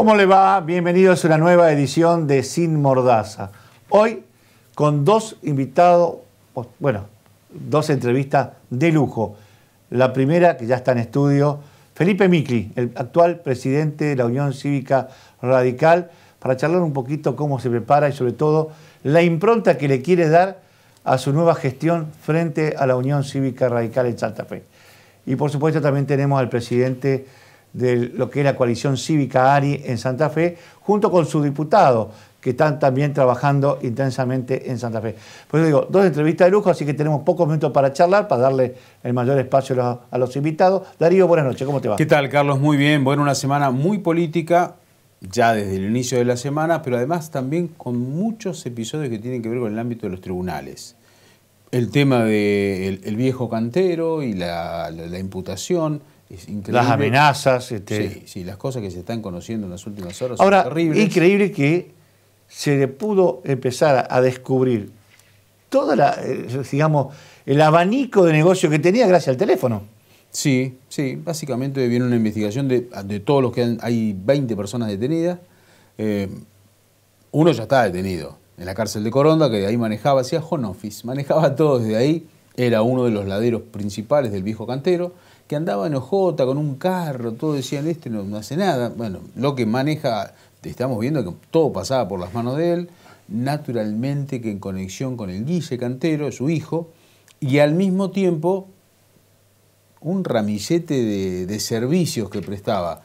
¿Cómo le va? Bienvenidos a una nueva edición de Sin Mordaza. Hoy con dos invitados, bueno, dos entrevistas de lujo. La primera, que ya está en estudio, Felipe Micli, el actual presidente de la Unión Cívica Radical, para charlar un poquito cómo se prepara y sobre todo la impronta que le quiere dar a su nueva gestión frente a la Unión Cívica Radical en Santa Fe. Y por supuesto también tenemos al presidente de lo que es la coalición cívica ARI en Santa Fe, junto con su diputado, que están también trabajando intensamente en Santa Fe. Pues digo, dos entrevistas de lujo, así que tenemos pocos minutos para charlar, para darle el mayor espacio a, los invitados. Darío, buenas noches, ¿cómo te va? ¿Qué tal, Carlos? Muy bien, bueno, una semana muy política, ya desde el inicio de la semana, pero además también con muchos episodios que tienen que ver con el ámbito de los tribunales. El tema del de el viejo cantero y la imputación, las amenazas. Sí, este, sí, las cosas que se están conociendo en las últimas horas Ahora, son terribles. Increíble que se le pudo empezar a descubrir todo eh, digamos, el abanico de negocio que tenía gracias al teléfono. Sí, sí, básicamente viene una investigación de, todos los que hay 20 personas detenidas. Eh, uno ya estaba detenido en la cárcel de Coronda, que de ahí manejaba, hacía home office, manejaba todo desde ahí, era uno de los laderos principales del viejo cantero que andaba en OJ con un carro, todo decían, este no, hace nada. Bueno, lo que maneja, estamos viendo que todo pasaba por las manos de él, naturalmente que en conexión con el Guille Cantero, su hijo, y al mismo tiempo un ramillete de, servicios que prestaba.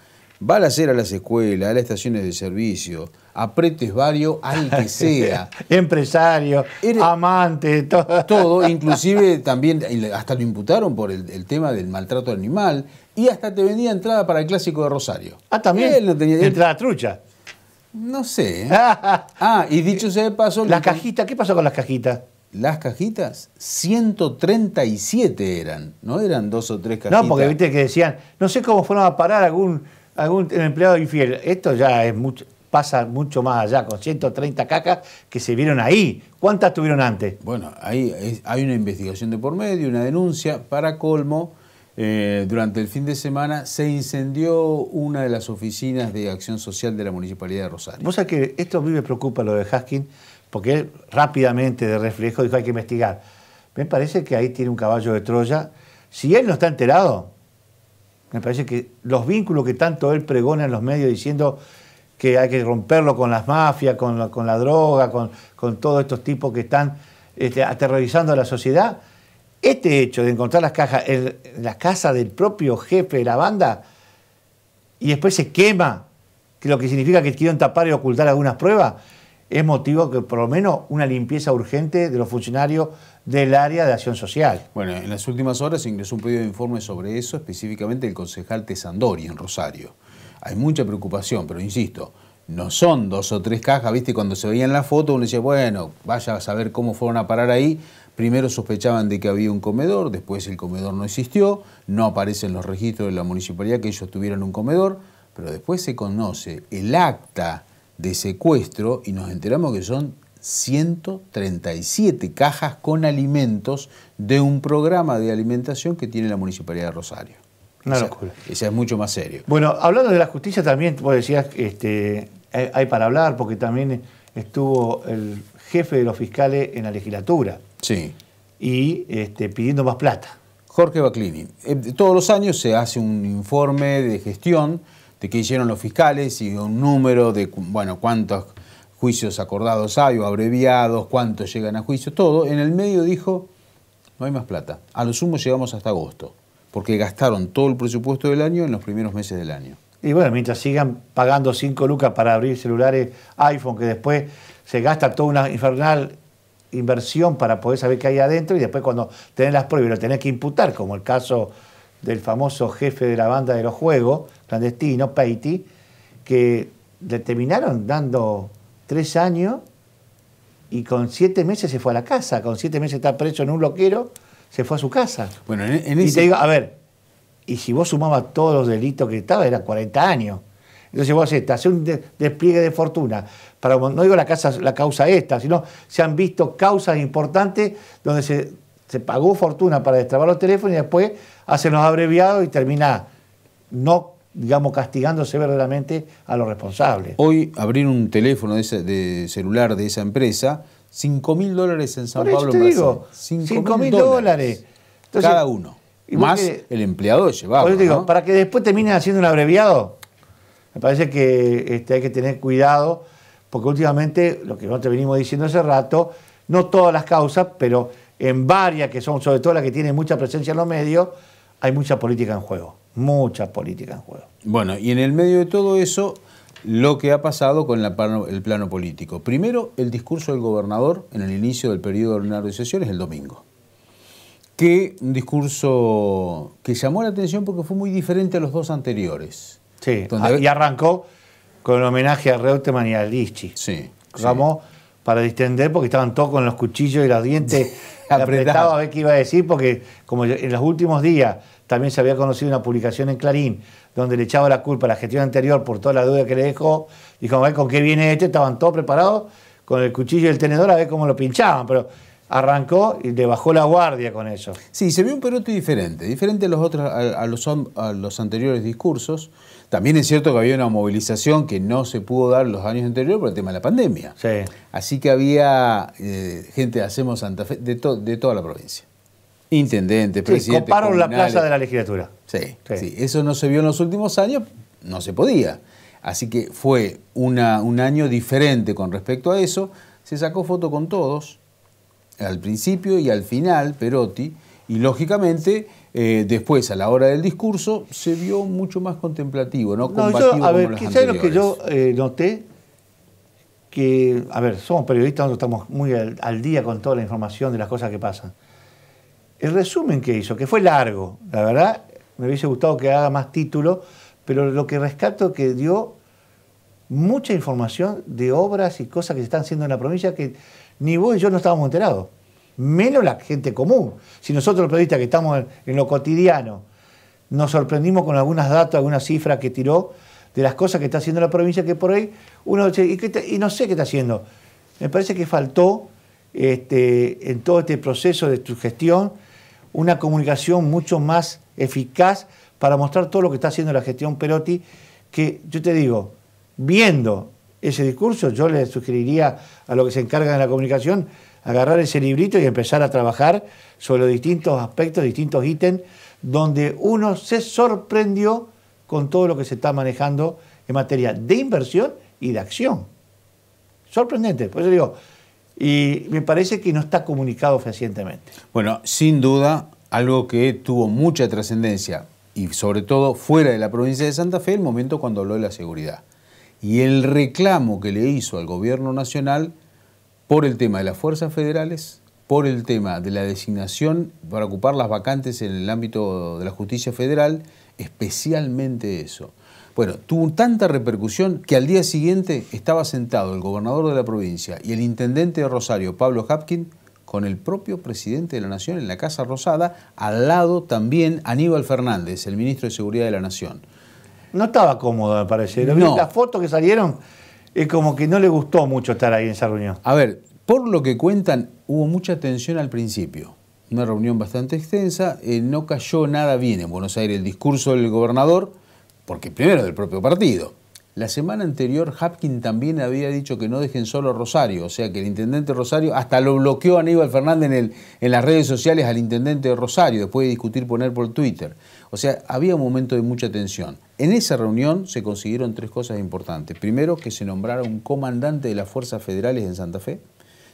Va a ser a las escuelas, a las estaciones de servicio, apretes vario, al que sea. Empresario, amante, todo. Todo, inclusive también, hasta lo imputaron por el, tema del maltrato animal y hasta te vendía entrada para el clásico de Rosario. Ah, también. entrada trucha. No sé. ah, y dicho sea de paso. las cajitas ¿qué pasó con las cajitas? Las cajitas, 137 eran, no eran dos o tres cajitas. No, porque viste que decían, no sé cómo fueron a parar algún, algún empleado infiel. Esto ya es mucho pasa mucho más allá, con 130 cacas que se vieron ahí. ¿Cuántas tuvieron antes? Bueno, ahí hay una investigación de por medio, una denuncia. Para colmo, eh, durante el fin de semana se incendió una de las oficinas de acción social de la Municipalidad de Rosario. Vos sabés que esto a mí me preocupa lo de Haskin, porque él rápidamente, de reflejo, dijo hay que investigar. Me parece que ahí tiene un caballo de Troya. Si él no está enterado, me parece que los vínculos que tanto él pregona en los medios diciendo que hay que romperlo con las mafias, con la, droga, con, todos estos tipos que están este, aterrorizando a la sociedad. Este hecho de encontrar las cajas en la casa del propio jefe de la banda y después se quema, que lo que significa que quieren tapar y ocultar algunas pruebas, es motivo que por lo menos una limpieza urgente de los funcionarios del área de acción social. Bueno, en las últimas horas ingresó un pedido de informe sobre eso, específicamente el concejal Tesandori en Rosario hay mucha preocupación, pero insisto, no son dos o tres cajas, viste, cuando se veían en la foto uno decía, bueno, vaya a saber cómo fueron a parar ahí. Primero sospechaban de que había un comedor, después el comedor no existió, no aparecen los registros de la municipalidad que ellos tuvieran un comedor, pero después se conoce el acta de secuestro y nos enteramos que son 137 cajas con alimentos de un programa de alimentación que tiene la Municipalidad de Rosario. Una es mucho más serio. Bueno, hablando de la justicia también, vos decías, este, hay, para hablar, porque también estuvo el jefe de los fiscales en la legislatura. Sí. Y este, pidiendo más plata. Jorge Baclini. Eh, todos los años se hace un informe de gestión de qué hicieron los fiscales y un número de, bueno, cuántos juicios acordados hay o abreviados, cuántos llegan a juicio, todo. En el medio dijo, no hay más plata. A lo sumo llegamos hasta agosto porque gastaron todo el presupuesto del año en los primeros meses del año. Y bueno, mientras sigan pagando 5 lucas para abrir celulares iPhone, que después se gasta toda una infernal inversión para poder saber qué hay adentro y después cuando tenés las pruebas lo tenés que imputar, como el caso del famoso jefe de la banda de los juegos clandestino, Peiti, que le terminaron dando tres años y con siete meses se fue a la casa, con siete meses está preso en un loquero se fue a su casa. Bueno, Y te digo, a ver, y si vos sumabas todos los delitos que estaba, eran 40 años. Entonces vos haces, un despliegue de fortuna. Para, no digo la, causa esta, sino se han visto causas importantes donde se, pagó fortuna para destrabar los teléfonos y después hacen los abreviados y termina no, digamos, castigándose verdaderamente... a los responsables. Hoy abrir un teléfono de celular de esa empresa 5 mil dólares en San Pablo, en Brasil. Digo, 5 mil dólares. cada uno. Y más el empleado llevaba. Yo para que después terminen haciendo un abreviado, me parece que este, hay que tener cuidado, porque últimamente, lo que nosotros venimos diciendo hace rato, no todas las causas, pero en varias que son, sobre todo las que tienen mucha presencia en los medios, hay mucha política en juego. Mucha política en juego. Bueno, y en el medio de todo eso, lo que ha pasado con el plano político. Primero, el discurso del gobernador en el inicio del periodo ordinario de sesiones el domingo. Que un discurso que llamó la atención porque fue muy diferente a los dos anteriores. Sí, y arrancó con el homenaje a Reutemann y a Sí. Llamó para distender porque estaban todos con los cuchillos y los dientes apretados a ver qué iba a decir porque como en los últimos días también se había conocido una publicación en Clarín donde le echaba la culpa a la gestión anterior por toda la duda que le dejó. Dijo, a ver con qué viene este, estaban todos preparados con el cuchillo y el tenedor a ver cómo lo pinchaban, pero arrancó y le bajó la guardia con eso. Sí, se vio un Perotti diferente, diferente a los, otros, a, los, los anteriores discursos. También es cierto que había una movilización que no se pudo dar los años anteriores por el tema de la pandemia. Sí. Así que había eh, gente de Hacemos Santa Fe, de, de toda la provincia. Intendente, presidente. Sí, coparon la plaza de la legislatura. Sí, sí, eso no se vio en los últimos años, no se podía. Así que fue un año diferente con respecto a eso. Se sacó foto con todos, al principio y al final, Perotti, y lógicamente eh, después, a la hora del discurso, se vio mucho más contemplativo, no, A ver, quizás lo que yo eh, noté, que, a ver, somos periodistas, nosotros estamos muy al día con toda la información de las cosas que pasan el resumen que hizo, que fue largo, la verdad, me hubiese gustado que haga más título, pero lo que rescato es que dio mucha información de obras y cosas que se están haciendo en la provincia que ni vos y yo no estábamos enterados, menos la gente común. Si nosotros los periodistas que estamos en, lo cotidiano nos sorprendimos con algunas datos, algunas cifras que tiró de las cosas que está haciendo la provincia, que por ahí uno dice, ¿y, no sé qué está haciendo. Me parece que faltó este, en todo este proceso de su gestión una comunicación mucho más eficaz para mostrar todo lo que está haciendo la gestión Perotti, que yo te digo, viendo ese discurso, yo le sugeriría a los que se encargan de la comunicación agarrar ese librito y empezar a trabajar sobre los distintos aspectos, distintos ítems, donde uno se sorprendió con todo lo que se está manejando en materia de inversión y de acción. Sorprendente. Por eso digo, y me parece que no está comunicado fehacientemente. Bueno, sin duda, algo que tuvo mucha trascendencia y sobre todo fuera de la provincia de Santa Fe, el momento cuando habló de la seguridad. Y el reclamo que le hizo al gobierno nacional por el tema de las fuerzas federales, por el tema de la designación para ocupar las vacantes en el ámbito de la justicia federal, especialmente eso. Bueno, tuvo tanta repercusión que al día siguiente estaba sentado el gobernador de la provincia y el intendente de Rosario, Pablo Hapkin, con el propio presidente de la Nación en la Casa Rosada, al lado también Aníbal Fernández, el ministro de Seguridad de la Nación. No estaba cómodo, me parece. No. Las fotos que salieron es como que no le gustó mucho estar ahí en esa reunión. A ver, por lo que cuentan, hubo mucha tensión al principio. Una reunión bastante extensa, eh, no cayó nada bien en Buenos Aires el discurso del gobernador porque primero del propio partido. La semana anterior, Hapkin también había dicho que no dejen solo a Rosario, o sea que el intendente Rosario hasta lo bloqueó a Aníbal Fernández en, las redes sociales al intendente Rosario, después de discutir poner por Twitter. O sea, había un momento de mucha tensión. En esa reunión se consiguieron tres cosas importantes. Primero, que se nombrara un comandante de las fuerzas federales en Santa Fe.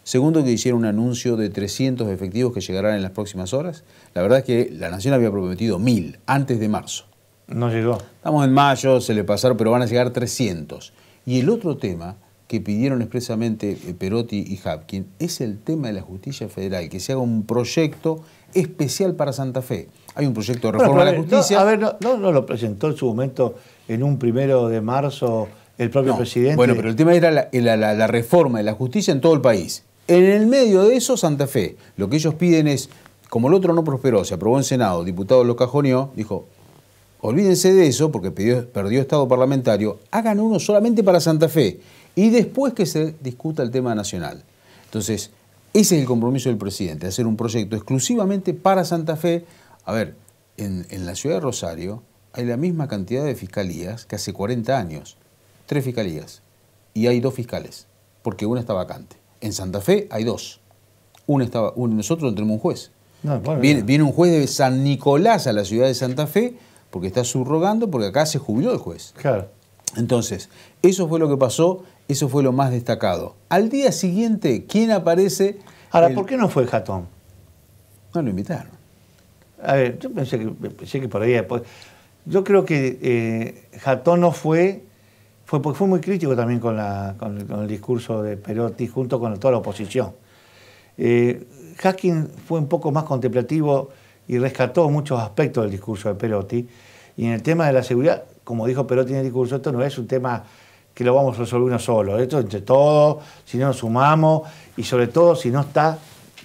Segundo, que hicieron un anuncio de 300 efectivos que llegarán en las próximas horas. La verdad es que la Nación había prometido mil antes de marzo. No llegó. Estamos en mayo, se le pasaron, pero van a llegar 300. Y el otro tema que pidieron expresamente eh, Perotti y Hapkin es el tema de la justicia federal, que se haga un proyecto especial para Santa Fe. Hay un proyecto de reforma de la eh, justicia. a ver, no, lo presentó en su momento en un primero de marzo el propio presidente. Bueno, pero el tema era la, reforma de la justicia en todo el país. En el medio de eso, Santa Fe, lo que ellos piden es, como el otro no prosperó, se aprobó en Senado, diputado lo cajoneó, dijo, Olvídense de eso, porque perdió, Estado parlamentario, hagan uno solamente para Santa Fe y después que se discuta el tema nacional. Entonces, ese es el compromiso del presidente, hacer un proyecto exclusivamente para Santa Fe. A ver, en, la ciudad de Rosario hay la misma cantidad de fiscalías que hace 40 años, tres fiscalías, y hay dos fiscales, porque una está vacante. En Santa Fe hay dos, Uno estaba, nosotros tenemos un juez. viene un juez de San Nicolás a la ciudad de Santa Fe porque está subrogando, porque acá se jubiló el juez. Claro. Entonces, eso fue lo que pasó, eso fue lo más destacado. Al día siguiente, ¿quién aparece? Ahora, ¿por qué no fue Jatón? No lo invitaron. A ver, yo pensé que, que por ahí. Después. Yo creo que eh, Jatón no fue, fue porque fue muy crítico también con, el, discurso de Perotti junto con toda la oposición. Eh, Haskin fue un poco más contemplativo y rescató muchos aspectos del discurso de Perotti. Y en el tema de la seguridad, como dijo Perotti en el discurso, esto no es un tema que lo vamos a resolver uno solo. Esto entre todos, si no nos sumamos y sobre todo si no está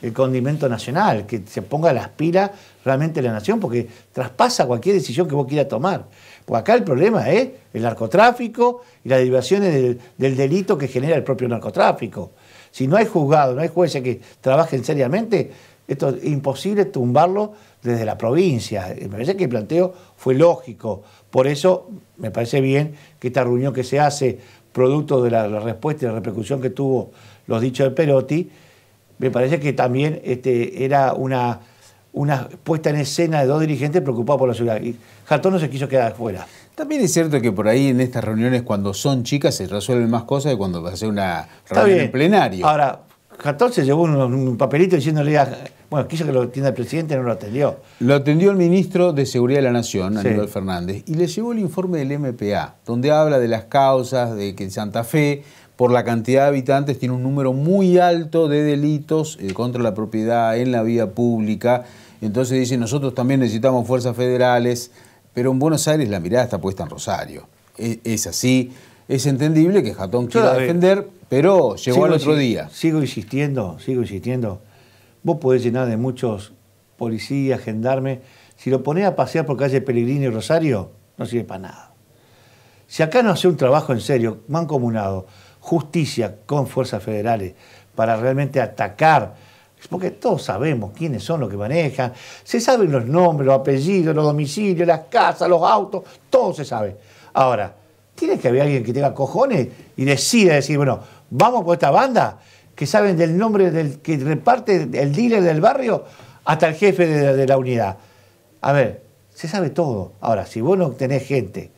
el condimento nacional, que se ponga las pilas realmente la nación, porque traspasa cualquier decisión que vos quieras tomar. Porque acá el problema es el narcotráfico y las derivaciones del, del delito que genera el propio narcotráfico. Si no hay juzgado, no hay jueces que trabajen seriamente, esto es imposible tumbarlo desde la provincia. Me parece que el planteo fue lógico. Por eso me parece bien que esta reunión que se hace, producto de la, respuesta y la repercusión que tuvo los dichos de Perotti, me parece que también este, era una, una puesta en escena de dos dirigentes preocupados por la ciudad. Y Jartón no se quiso quedar afuera. También es cierto que por ahí en estas reuniones cuando son chicas se resuelven más cosas que cuando va a una reunión en plenario. 14 llevó un, papelito diciéndole a. Ah, bueno, quiso que lo atienda el presidente, no lo atendió. Lo atendió el ministro de Seguridad de la Nación, Aníbal Fernández, y le llevó el informe del MPA, donde habla de las causas, de que en Santa Fe, por la cantidad de habitantes, tiene un número muy alto de delitos eh, contra la propiedad en la vía pública. Entonces dice, nosotros también necesitamos fuerzas federales, pero en Buenos Aires la mirada está puesta en Rosario. E, es así es entendible que Jatón quiera defender, pero llegó al otro día. Sigo insistiendo, sigo insistiendo. Vos podés llenar de muchos policías, gendarmes. Si lo ponés a pasear por calle Pellegrini y Rosario, no sirve para nada. Si acá no hace un trabajo en serio, mancomunado, justicia con fuerzas federales, para realmente atacar, porque todos sabemos quiénes son los que manejan, se saben los nombres, los apellidos, los domicilios, las casas, los autos, todo se sabe. Ahora, tiene que haber alguien que tenga cojones y decida decir, bueno, vamos por esta banda que saben del nombre del que reparte el dealer del barrio hasta el jefe de la, unidad. A ver, se sabe todo. Ahora, si vos no tenés gente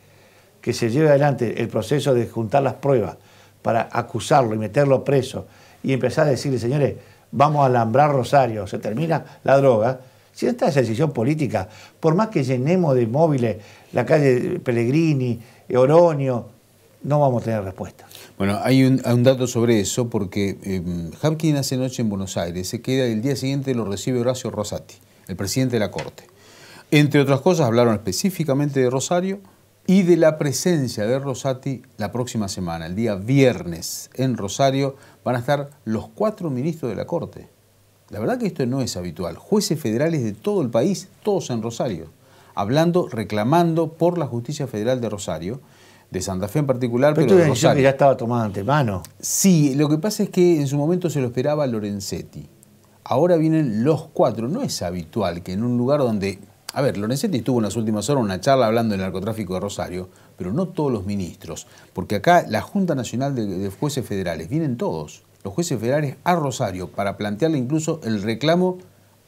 que se lleve adelante el proceso de juntar las pruebas para acusarlo y meterlo preso y empezar a decirle, señores, vamos a alambrar Rosario, se termina la droga, si esta es decisión política, por más que llenemos de móviles la calle Pellegrini, Oroño, no vamos a tener respuesta. Bueno, hay un, dato sobre eso, porque eh, hace noche en Buenos Aires, se queda y el día siguiente lo recibe Horacio Rosati, el presidente de la Corte. Entre otras cosas, hablaron específicamente de Rosario y de la presencia de Rosati la próxima semana, el día viernes en Rosario, van a estar los cuatro ministros de la Corte. La verdad que esto no es habitual. Jueces federales de todo el país, todos en Rosario hablando, reclamando por la justicia federal de Rosario, de Santa Fe en particular, pero, de Rosario. ya estaba tomada antemano. Sí, lo que pasa es que en su momento se lo esperaba Lorenzetti. Ahora vienen los cuatro. No es habitual que en un lugar donde... A ver, Lorenzetti estuvo en las últimas horas una charla hablando del narcotráfico de Rosario, pero no todos los ministros, porque acá la Junta Nacional de Jueces Federales, vienen todos, los jueces federales a Rosario, para plantearle incluso el reclamo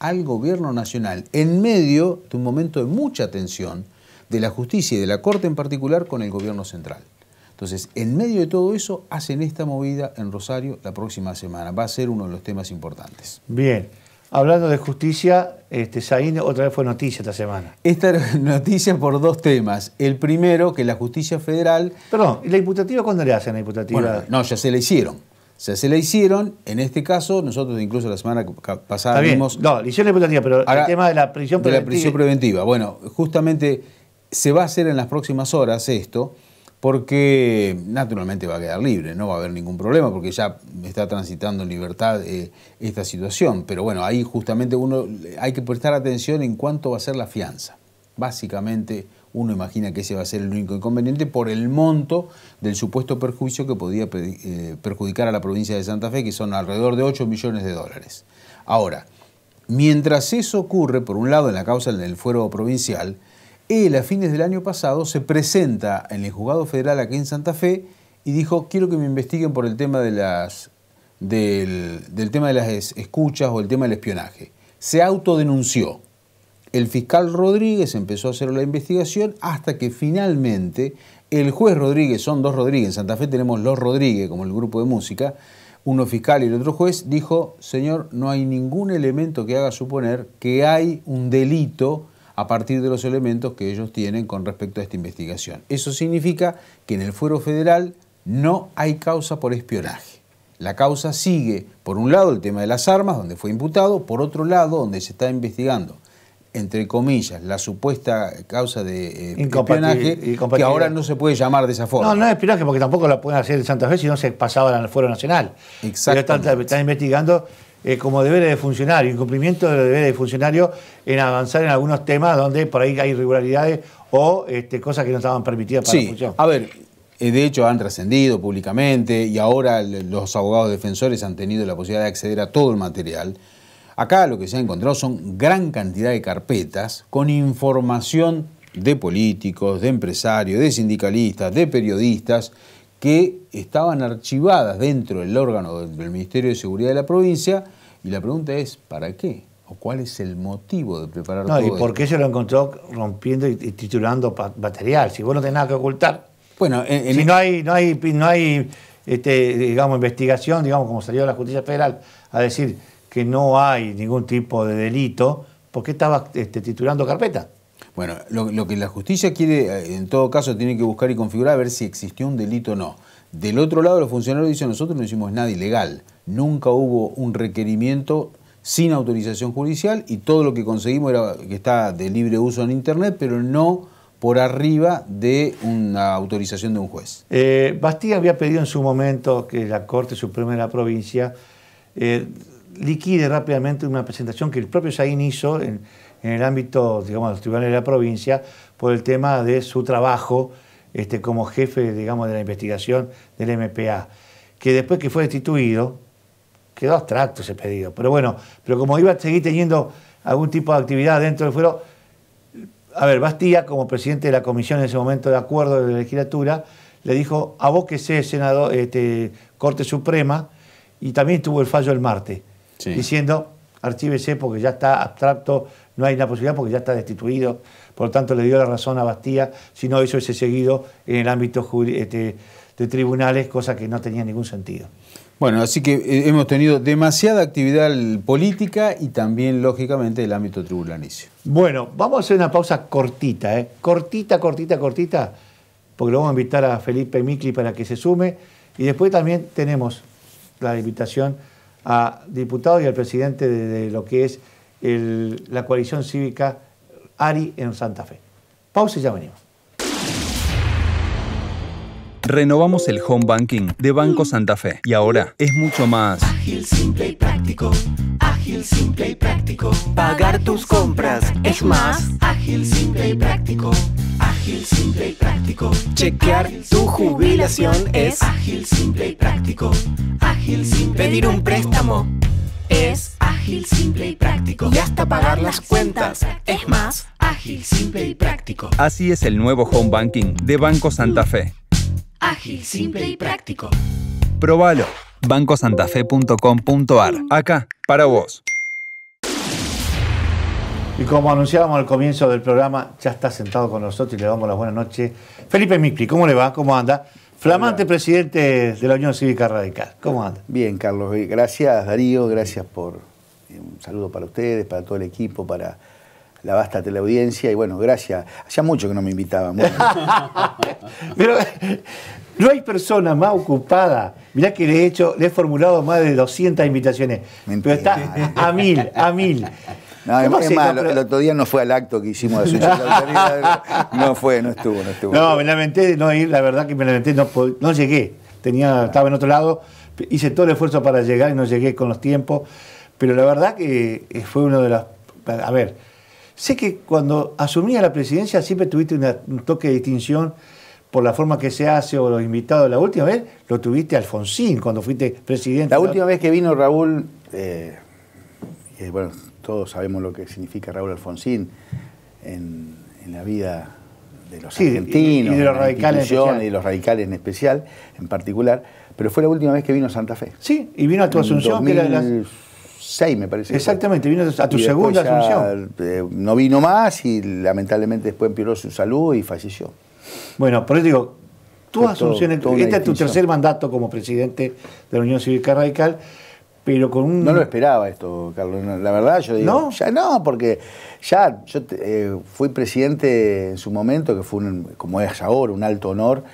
al gobierno nacional en medio de un momento de mucha tensión de la justicia y de la Corte en particular con el gobierno central. Entonces, en medio de todo eso, hacen esta movida en Rosario la próxima semana. Va a ser uno de los temas importantes. Bien. Hablando de justicia, este, otra vez fue noticia esta semana. Esta noticia por dos temas. El primero, que la justicia federal... Perdón, ¿y la imputativa cuándo le hacen la imputativa? no, ya se la hicieron. O sea, se la hicieron, en este caso, nosotros incluso la semana pasada No, le hicieron la pero el tema de la prisión preventiva... De la prisión preventiva. Bueno, justamente se va a hacer en las próximas horas esto, porque naturalmente va a quedar libre, no va a haber ningún problema, porque ya está transitando en libertad eh, esta situación. Pero bueno, ahí justamente uno hay que prestar atención en cuánto va a ser la fianza. Básicamente uno imagina que ese va a ser el único inconveniente por el monto del supuesto perjuicio que podía eh, perjudicar a la provincia de Santa Fe, que son alrededor de 8 millones de dólares. Ahora, mientras eso ocurre, por un lado, en la causa del fuero provincial, él a fines del año pasado se presenta en el juzgado federal aquí en Santa Fe y dijo, quiero que me investiguen por el tema de las, del tema de las escuchas o el tema del espionaje. Se autodenunció. El fiscal Rodríguez empezó a hacer la investigación hasta que finalmente el juez Rodríguez, son dos Rodríguez, en Santa Fe tenemos los Rodríguez como el grupo de música, uno fiscal y el otro juez, dijo, señor, no hay ningún elemento que haga suponer que hay un delito a partir de los elementos que ellos tienen con respecto a esta investigación. Eso significa que en el fuero federal no hay causa por espionaje. La causa sigue, por un lado, el tema de las armas, donde fue imputado, por otro lado, donde se está investigando entre comillas, la supuesta causa de eh, espionaje, que ahora no se puede llamar de esa forma. No, no es espionaje porque tampoco la pueden hacer en Santa Fe si no se pasaba al Fuero Nacional. Exacto. Están, investigando eh, como deberes de funcionario, incumplimiento de los deberes de funcionario en avanzar en algunos temas donde por ahí hay irregularidades o este, cosas que no estaban permitidas para la función. A ver, eh, de hecho, han trascendido públicamente y ahora los abogados defensores han tenido la posibilidad de acceder a todo el material. Acá lo que se ha encontrado son gran cantidad de carpetas con información de políticos, de empresarios, de sindicalistas, de periodistas que estaban archivadas dentro del órgano del Ministerio de Seguridad de la provincia y la pregunta es, ¿para qué? ¿O cuál es el motivo de preparar no, ¿Y por qué se lo encontró rompiendo y titulando material? Si vos no tenés nada que ocultar. Bueno, si e- no hay, no hay, no hay este, digamos, investigación, digamos, como salió la justicia federal, a decir, que no hay ningún tipo de delito, ¿por qué estaba este, titulando carpeta? Bueno, lo, que la justicia quiere, eh, en todo caso, tiene que buscar y configurar a ver si existió un delito o no. Del otro lado, los funcionarios dicen, nosotros no hicimos nada ilegal, nunca hubo un requerimiento sin autorización judicial y todo lo que conseguimos era que está de libre uso en Internet, pero no por arriba de una autorización de un juez. Eh, Bastía había pedido en su momento que la Corte Suprema de la provincia eh, liquide rápidamente una presentación que el propio Sain hizo en, el ámbito, digamos, de los tribunales de la provincia por el tema de su trabajo este, como jefe, digamos, de la investigación del MPA, que después que fue destituido, quedó abstracto ese pedido, pero bueno, pero como iba a seguir teniendo algún tipo de actividad dentro del fuero, a ver, Bastía, como presidente de la comisión en ese momento de acuerdo de la legislatura, le dijo, abóquese, senador, este, Corte Suprema, y también tuvo el fallo el martes diciendo, archívese porque ya está abstracto, no hay una posibilidad porque ya está destituido, por lo tanto le dio la razón a Bastía, si no hizo ese seguido en el ámbito este, de tribunales, cosa que no tenía ningún sentido. Bueno, así que eh, hemos tenido demasiada actividad política y también, lógicamente, el ámbito tribunalicio. Bueno, vamos a hacer una pausa cortita, ¿eh? cortita, cortita, cortita, porque lo vamos a invitar a Felipe Micli para que se sume. Y después también tenemos la invitación a diputados y al presidente de, lo que es la coalición cívica ARI en Santa Fe. Pausa y ya venimos. Renovamos el home banking de Banco Santa Fe y ahora es mucho más. Ágil, simple y práctico. Ágil, simple y práctico. Pagar tus compras es más. Ágil, simple y práctico. Ágil, simple y práctico. Chequear tu jubilación es ágil, simple y práctico. Ágil, simple. Pedir un préstamo es ágil, simple y práctico. Y hasta pagar las cuentas es más ágil, simple y práctico. Así es el nuevo home banking de Banco Santa Fe. Ágil, simple y práctico. Probalo. bancosantafe.com.ar. Acá, para vos. Y como anunciábamos al comienzo del programa, ya está sentado con nosotros y le damos la buenas noches. Felipe Micli, ¿cómo le va? ¿Cómo anda? Flamante presidente de la Unión Cívica Radical. ¿Cómo anda? Bien, Carlos. Gracias, Darío. Gracias por eh, un saludo para ustedes, para todo el equipo, para la vasta teleaudiencia y bueno, gracias. Hacía mucho que no me invitaban. Pero no hay persona más ocupada. Mirá que le he hecho, le he formulado más de 200 invitaciones. Pero está a mil, a mil. No, es más, el otro día no fue al acto que hicimos de No fue, no estuvo, no estuvo. No, me lamenté de no ir, la verdad que me lamenté, no, no llegué. Tenía, estaba en otro lado, hice todo el esfuerzo para llegar y no llegué con los tiempos. Pero la verdad que eh, fue uno de los. A ver, Sé que cuando asumías la presidencia siempre tuviste un toque de distinción por la forma que se hace o los invitados. La última vez lo tuviste Alfonsín cuando fuiste presidente. La última vez que vino Raúl, eh, eh, bueno, todos sabemos lo que significa Raúl Alfonsín en, la vida de los argentinos, y, de los radicales y de los radicales en especial, en particular. Pero fue la última vez que vino Santa Fe. Sí, y vino a tu Asunción, que Seis me parece. Exactamente, vino a tu segunda asunción. Eh, no vino más y lamentablemente después empeoró su salud y falleció. Bueno, por eso digo, tu asunción, este es tu tercer mandato como presidente de la Unión Cívica Radical, pero con un... No lo esperaba esto, Carlos. La verdad, yo digo, ¿No? ya no, porque ya yo eh, fui presidente en su momento, que fue, como es ahora, un alto honor.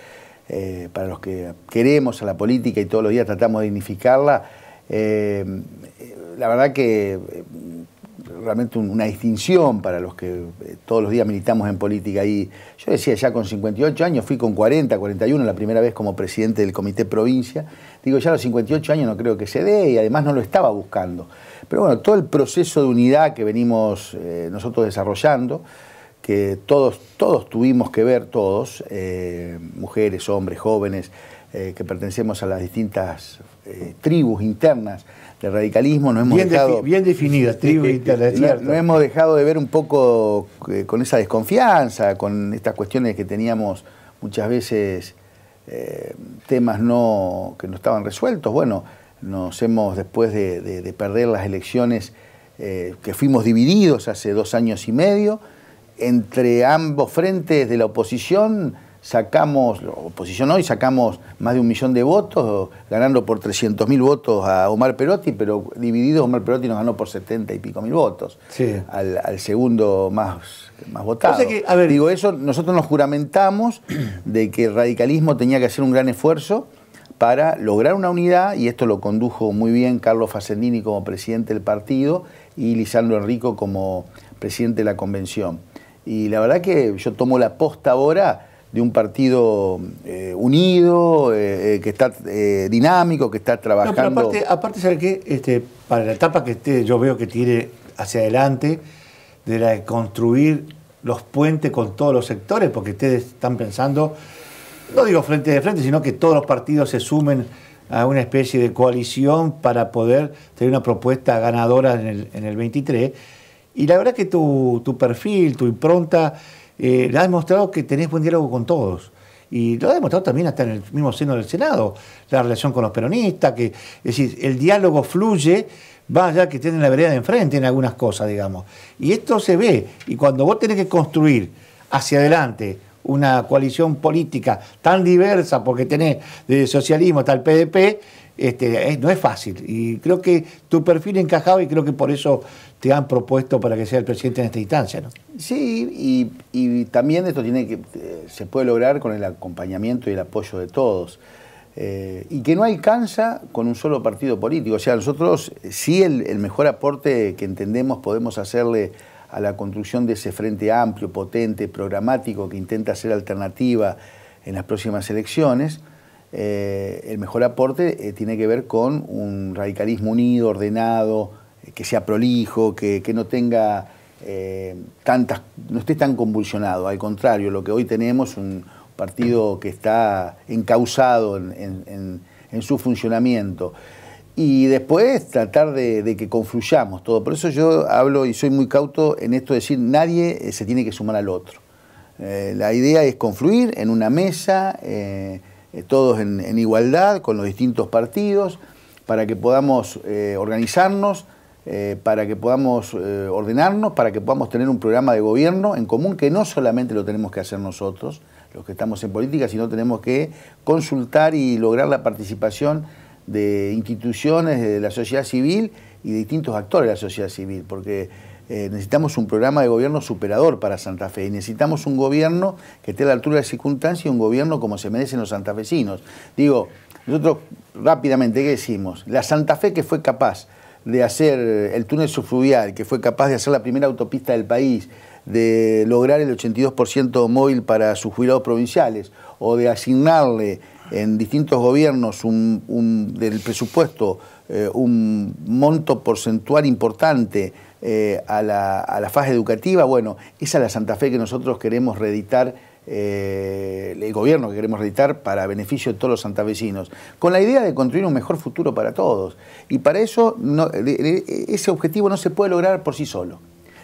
Eh, para los que queremos a la política y todos los días tratamos de dignificarla, eh, la verdad que eh, realmente una distinción para los que eh, todos los días militamos en política. Y yo decía, ya con 58 años, fui con 40, 41, la primera vez como presidente del Comité Provincia. Digo, ya a los 58 años no creo que se dé y además no lo estaba buscando. Pero bueno, todo el proceso de unidad que venimos eh, nosotros desarrollando, que todos, tuvimos que ver, todos, mujeres, hombres, jóvenes, que pertenecemos a las distintas tribus internas de radicalismo, no hemos dejado... bien definida, no, hemos dejado de ver un poco eh, con esa desconfianza, con estas cuestiones que teníamos muchas veces eh, temas no, que no estaban resueltos. Bueno, nos hemos, después de, perder las elecciones, eh, que fuimos divididos hace dos años y medio, entre ambos frentes de la oposición sacamos, la oposición hoy, sacamos más de un millón de votos, ganando por 300 mil votos a Omar Perotti, pero dividido Omar Perotti nos ganó por 70 y pico mil votos, al, segundo más, más votado. Digo, eso nosotros nos juramentamos de que el radicalismo tenía que hacer un gran esfuerzo para lograr una unidad, y esto lo condujo muy bien Carlos Facendini como presidente del partido y Lisandro Enrico como presidente de la convención. Y la verdad que yo tomo la posta ahora de un partido eh, unido, eh, eh, que está dinámico, que está trabajando. aparte, aparte ¿sabes qué? Este, para la etapa que este, yo veo que tiene hacia adelante, de la de construir los puentes con todos los sectores, porque ustedes están pensando, no digo frente de frente, sino que todos los partidos se sumen a una especie de coalición para poder tener una propuesta ganadora en el, 23. Y la verdad que tu, tu perfil, tu impronta eh, le ha demostrado que tenés buen diálogo con todos. Y lo ha demostrado también hasta en el mismo seno del Senado, la relación con los peronistas, que es decir, el diálogo fluye, vaya que tienen la vereda de enfrente en algunas cosas, digamos. Y esto se ve, y cuando vos tenés que construir hacia adelante una coalición política tan diversa, porque tenés de socialismo hasta el PDP, este, eh, no es fácil. Y creo que tu perfil encajaba y creo que por eso te han propuesto para que sea el presidente en esta instancia, ¿no? Sí, y, también esto tiene que, eh, se puede lograr con el acompañamiento y el apoyo de todos. Eh, y que no alcanza con un solo partido político. O sea, nosotros eh, sí el, mejor aporte que entendemos podemos hacerle a la construcción de ese frente amplio, potente, programático que intenta ser alternativa en las próximas elecciones, el mejor aporte tiene que ver con un radicalismo unido, ordenado, que sea prolijo, que, no tenga eh, tantas, no esté tan convulsionado. Al contrario, lo que hoy tenemos un partido que está encausado en, su funcionamiento. Y después tratar de, que confluyamos todo. Por eso yo hablo y soy muy cauto en esto de decir, nadie eh, se tiene que sumar al otro. Eh, la idea es confluir en una mesa, todos en, igualdad, con los distintos partidos, para que podamos organizarnos eh, para que podamos eh, ordenarnos, para que podamos tener un programa de gobierno en común que no solamente lo tenemos que hacer nosotros, los que estamos en política, sino tenemos que consultar y lograr la participación de instituciones, de la sociedad civil y de distintos actores de la sociedad civil, porque eh, necesitamos un programa de gobierno superador para Santa Fe y necesitamos un gobierno que esté a la altura de las circunstancias y un gobierno como se merecen los santafesinos. Digo, nosotros rápidamente, ¿qué decimos? La Santa Fe que fue capaz de hacer el túnel subfluvial, que fue capaz de hacer la primera autopista del país, de lograr el 82% móvil para sus jubilados provinciales, o de asignarle en distintos gobiernos un, del presupuesto eh, un monto porcentual importante eh, a, la, a educativa, bueno, esa es la Santa Fe que nosotros queremos reeditar eh, el gobierno que queremos reeditar para beneficio de todos los santavecinos, con la idea de construir un mejor futuro para todos. Y para eso ese objetivo no se puede lograr por sí solo.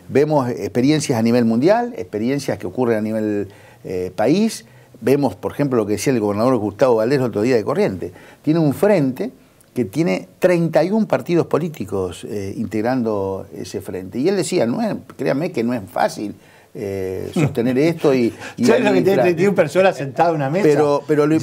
Vemos experiencias a nivel mundial, experiencias que ocurren a nivel eh, país, vemos, por ejemplo, lo que decía el gobernador Gustavo Valdés el otro día de Corriente. Tiene un frente que tiene 31 partidos políticos eh, integrando ese frente. Y él decía, no créanme que no es fácil eh, sostener esto y. y que tiene 31 personas sentadas en una mesa? Pero, lo,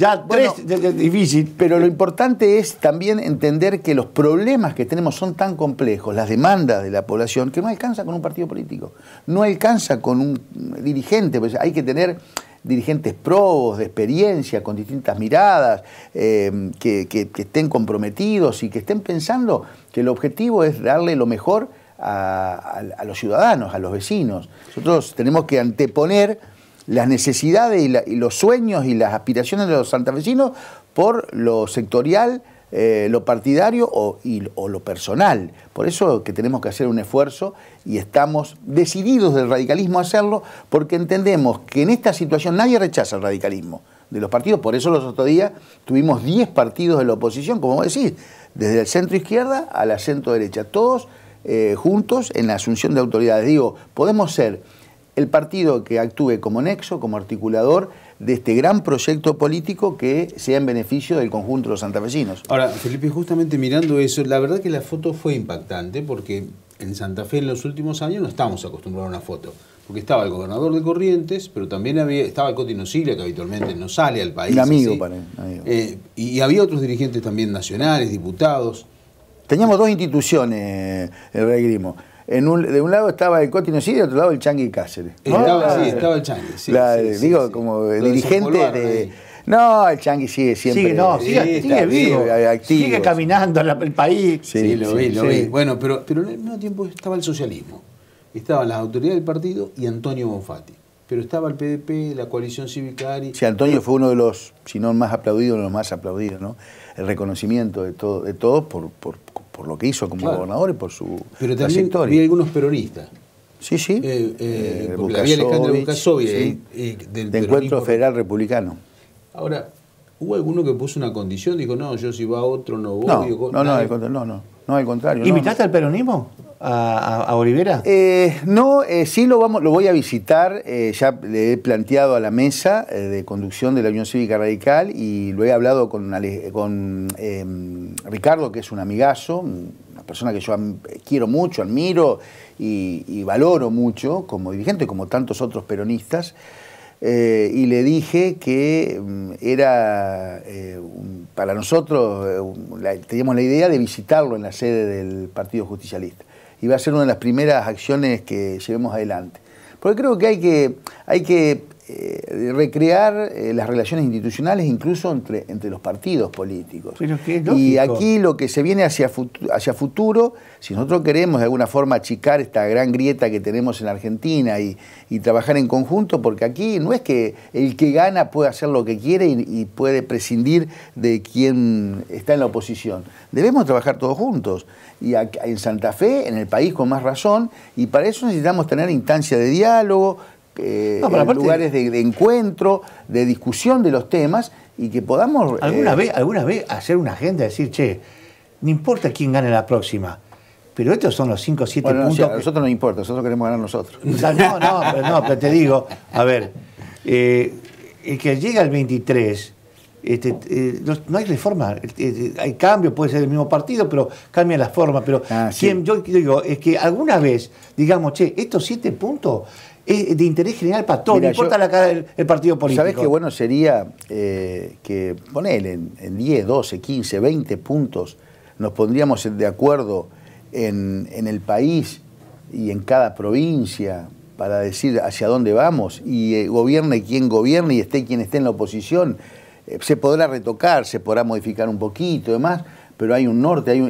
difícil. Pero lo importante es también entender que los problemas que tenemos son tan complejos, las demandas de la población, que no alcanza con un partido político, no alcanza con un dirigente, pues hay que tener dirigentes probos, de experiencia, con distintas miradas, em, que, que estén comprometidos y que estén pensando que el objetivo es darle lo mejor a, los ciudadanos, a los vecinos. Nosotros tenemos que anteponer las necesidades y, los sueños y las aspiraciones de los santafesinos por lo sectorial, eh, lo partidario o, lo personal. Por eso que tenemos que hacer un esfuerzo y estamos decididos del radicalismo a hacerlo porque entendemos que en esta situación nadie rechaza el radicalismo de los partidos. Por eso los otros días tuvimos 10 partidos de la oposición, como vos decís, desde el centro izquierda a la centro derecha. Todos eh, juntos en la asunción de autoridades. Digo, podemos ser el partido que actúe como nexo, como articulador de este gran proyecto político que sea en beneficio del conjunto de los santafesinos. Ahora, Felipe, justamente mirando eso, la verdad que la foto fue impactante porque en Santa Fe en los últimos años no estamos acostumbrados a una foto. Porque estaba el gobernador de Corrientes, pero también había, estaba el Coti que habitualmente no sale al país. amigo eh, y había otros dirigentes también nacionales, diputados. Teníamos dos instituciones, el eh, Rey En un, de un lado estaba el cotinocidio y de otro lado el Changi Cáceres. Eh, estaba, ah. sí, estaba el Changi, sí, Digo, como dirigente de... No, el Changi sigue siempre. Sigue, no, sigue, sigue vivo, Sigue caminando el país. Sí, lo vi, lo vi. Bueno, pero, pero en el mismo tiempo estaba el socialismo. Estaban las autoridades del partido y Antonio Bonfatti pero estaba el PDP, la coalición cívica Sí, Antonio fue uno de los, si no más aplaudidos, los más aplaudidos, ¿no? El reconocimiento de, todo, de todos por, por, por lo que hizo como gobernador y por su Pero también algunos peronistas. Sí, sí. Eh, eh, eh había Alejandro Bukasovic. Eh, del de Encuentro Federal Republicano. Ahora, ¿hubo alguno que puso una condición? Dijo, no, yo si va a otro no voy. No, no, no, no, no, al contrario. ¿Imitaste al peronismo? a, Olivera? Eh, no, eh, sí lo, vamos, lo voy a visitar, eh, ya le he planteado a la mesa de conducción de la Unión Cívica Radical y lo he hablado con, em, Ricardo, que es un amigazo, una persona que yo quiero mucho, admiro y, valoro mucho como dirigente, como tantos otros peronistas. y le dije que mm, era para nosotros teníamos la idea de visitarlo en la sede del Partido Justicialista y va a ser una de las primeras acciones que llevemos adelante. Porque creo que hay que, hay que eh, recrear eh, las relaciones institucionales incluso entre, entre los partidos políticos. y aquí lo que se viene hacia, hacia futuro, si nosotros queremos de alguna forma achicar esta gran grieta que tenemos en Argentina y, trabajar en conjunto, porque aquí no es que el que gana puede hacer lo que quiere y, puede prescindir de quien está en la oposición. Debemos trabajar todos juntos. Y en Santa Fe, en el país con más razón, y para eso necesitamos tener instancia de diálogo, eh, lugares de, encuentro, de discusión de los temas y que podamos... Eh, alguna, vez, alguna vez hacer una agenda, decir, che, no importa quién gane la próxima, pero estos son los 5 o 7 puntos... a nosotros no importa, nosotros queremos ganar nosotros. No, no, pero, te digo, a ver, eh, el que llega al 23... Este, no hay reforma, hay cambio, puede ser el mismo partido, pero cambia la forma Pero ah, yo digo, es que alguna vez digamos, che, estos 7 puntos es de interés general para todos, no importa la, cara del partido político. ¿Sabés qué bueno sería eh, que, ponele, en, 10, 12, 15, 20 puntos nos pondríamos de acuerdo en, el país y en cada provincia para decir hacia dónde vamos y eh, gobierne quien gobierne y esté quien esté en la oposición. Eh, se podrá retocar, se podrá modificar un poquito, y demás pero hay un norte, hay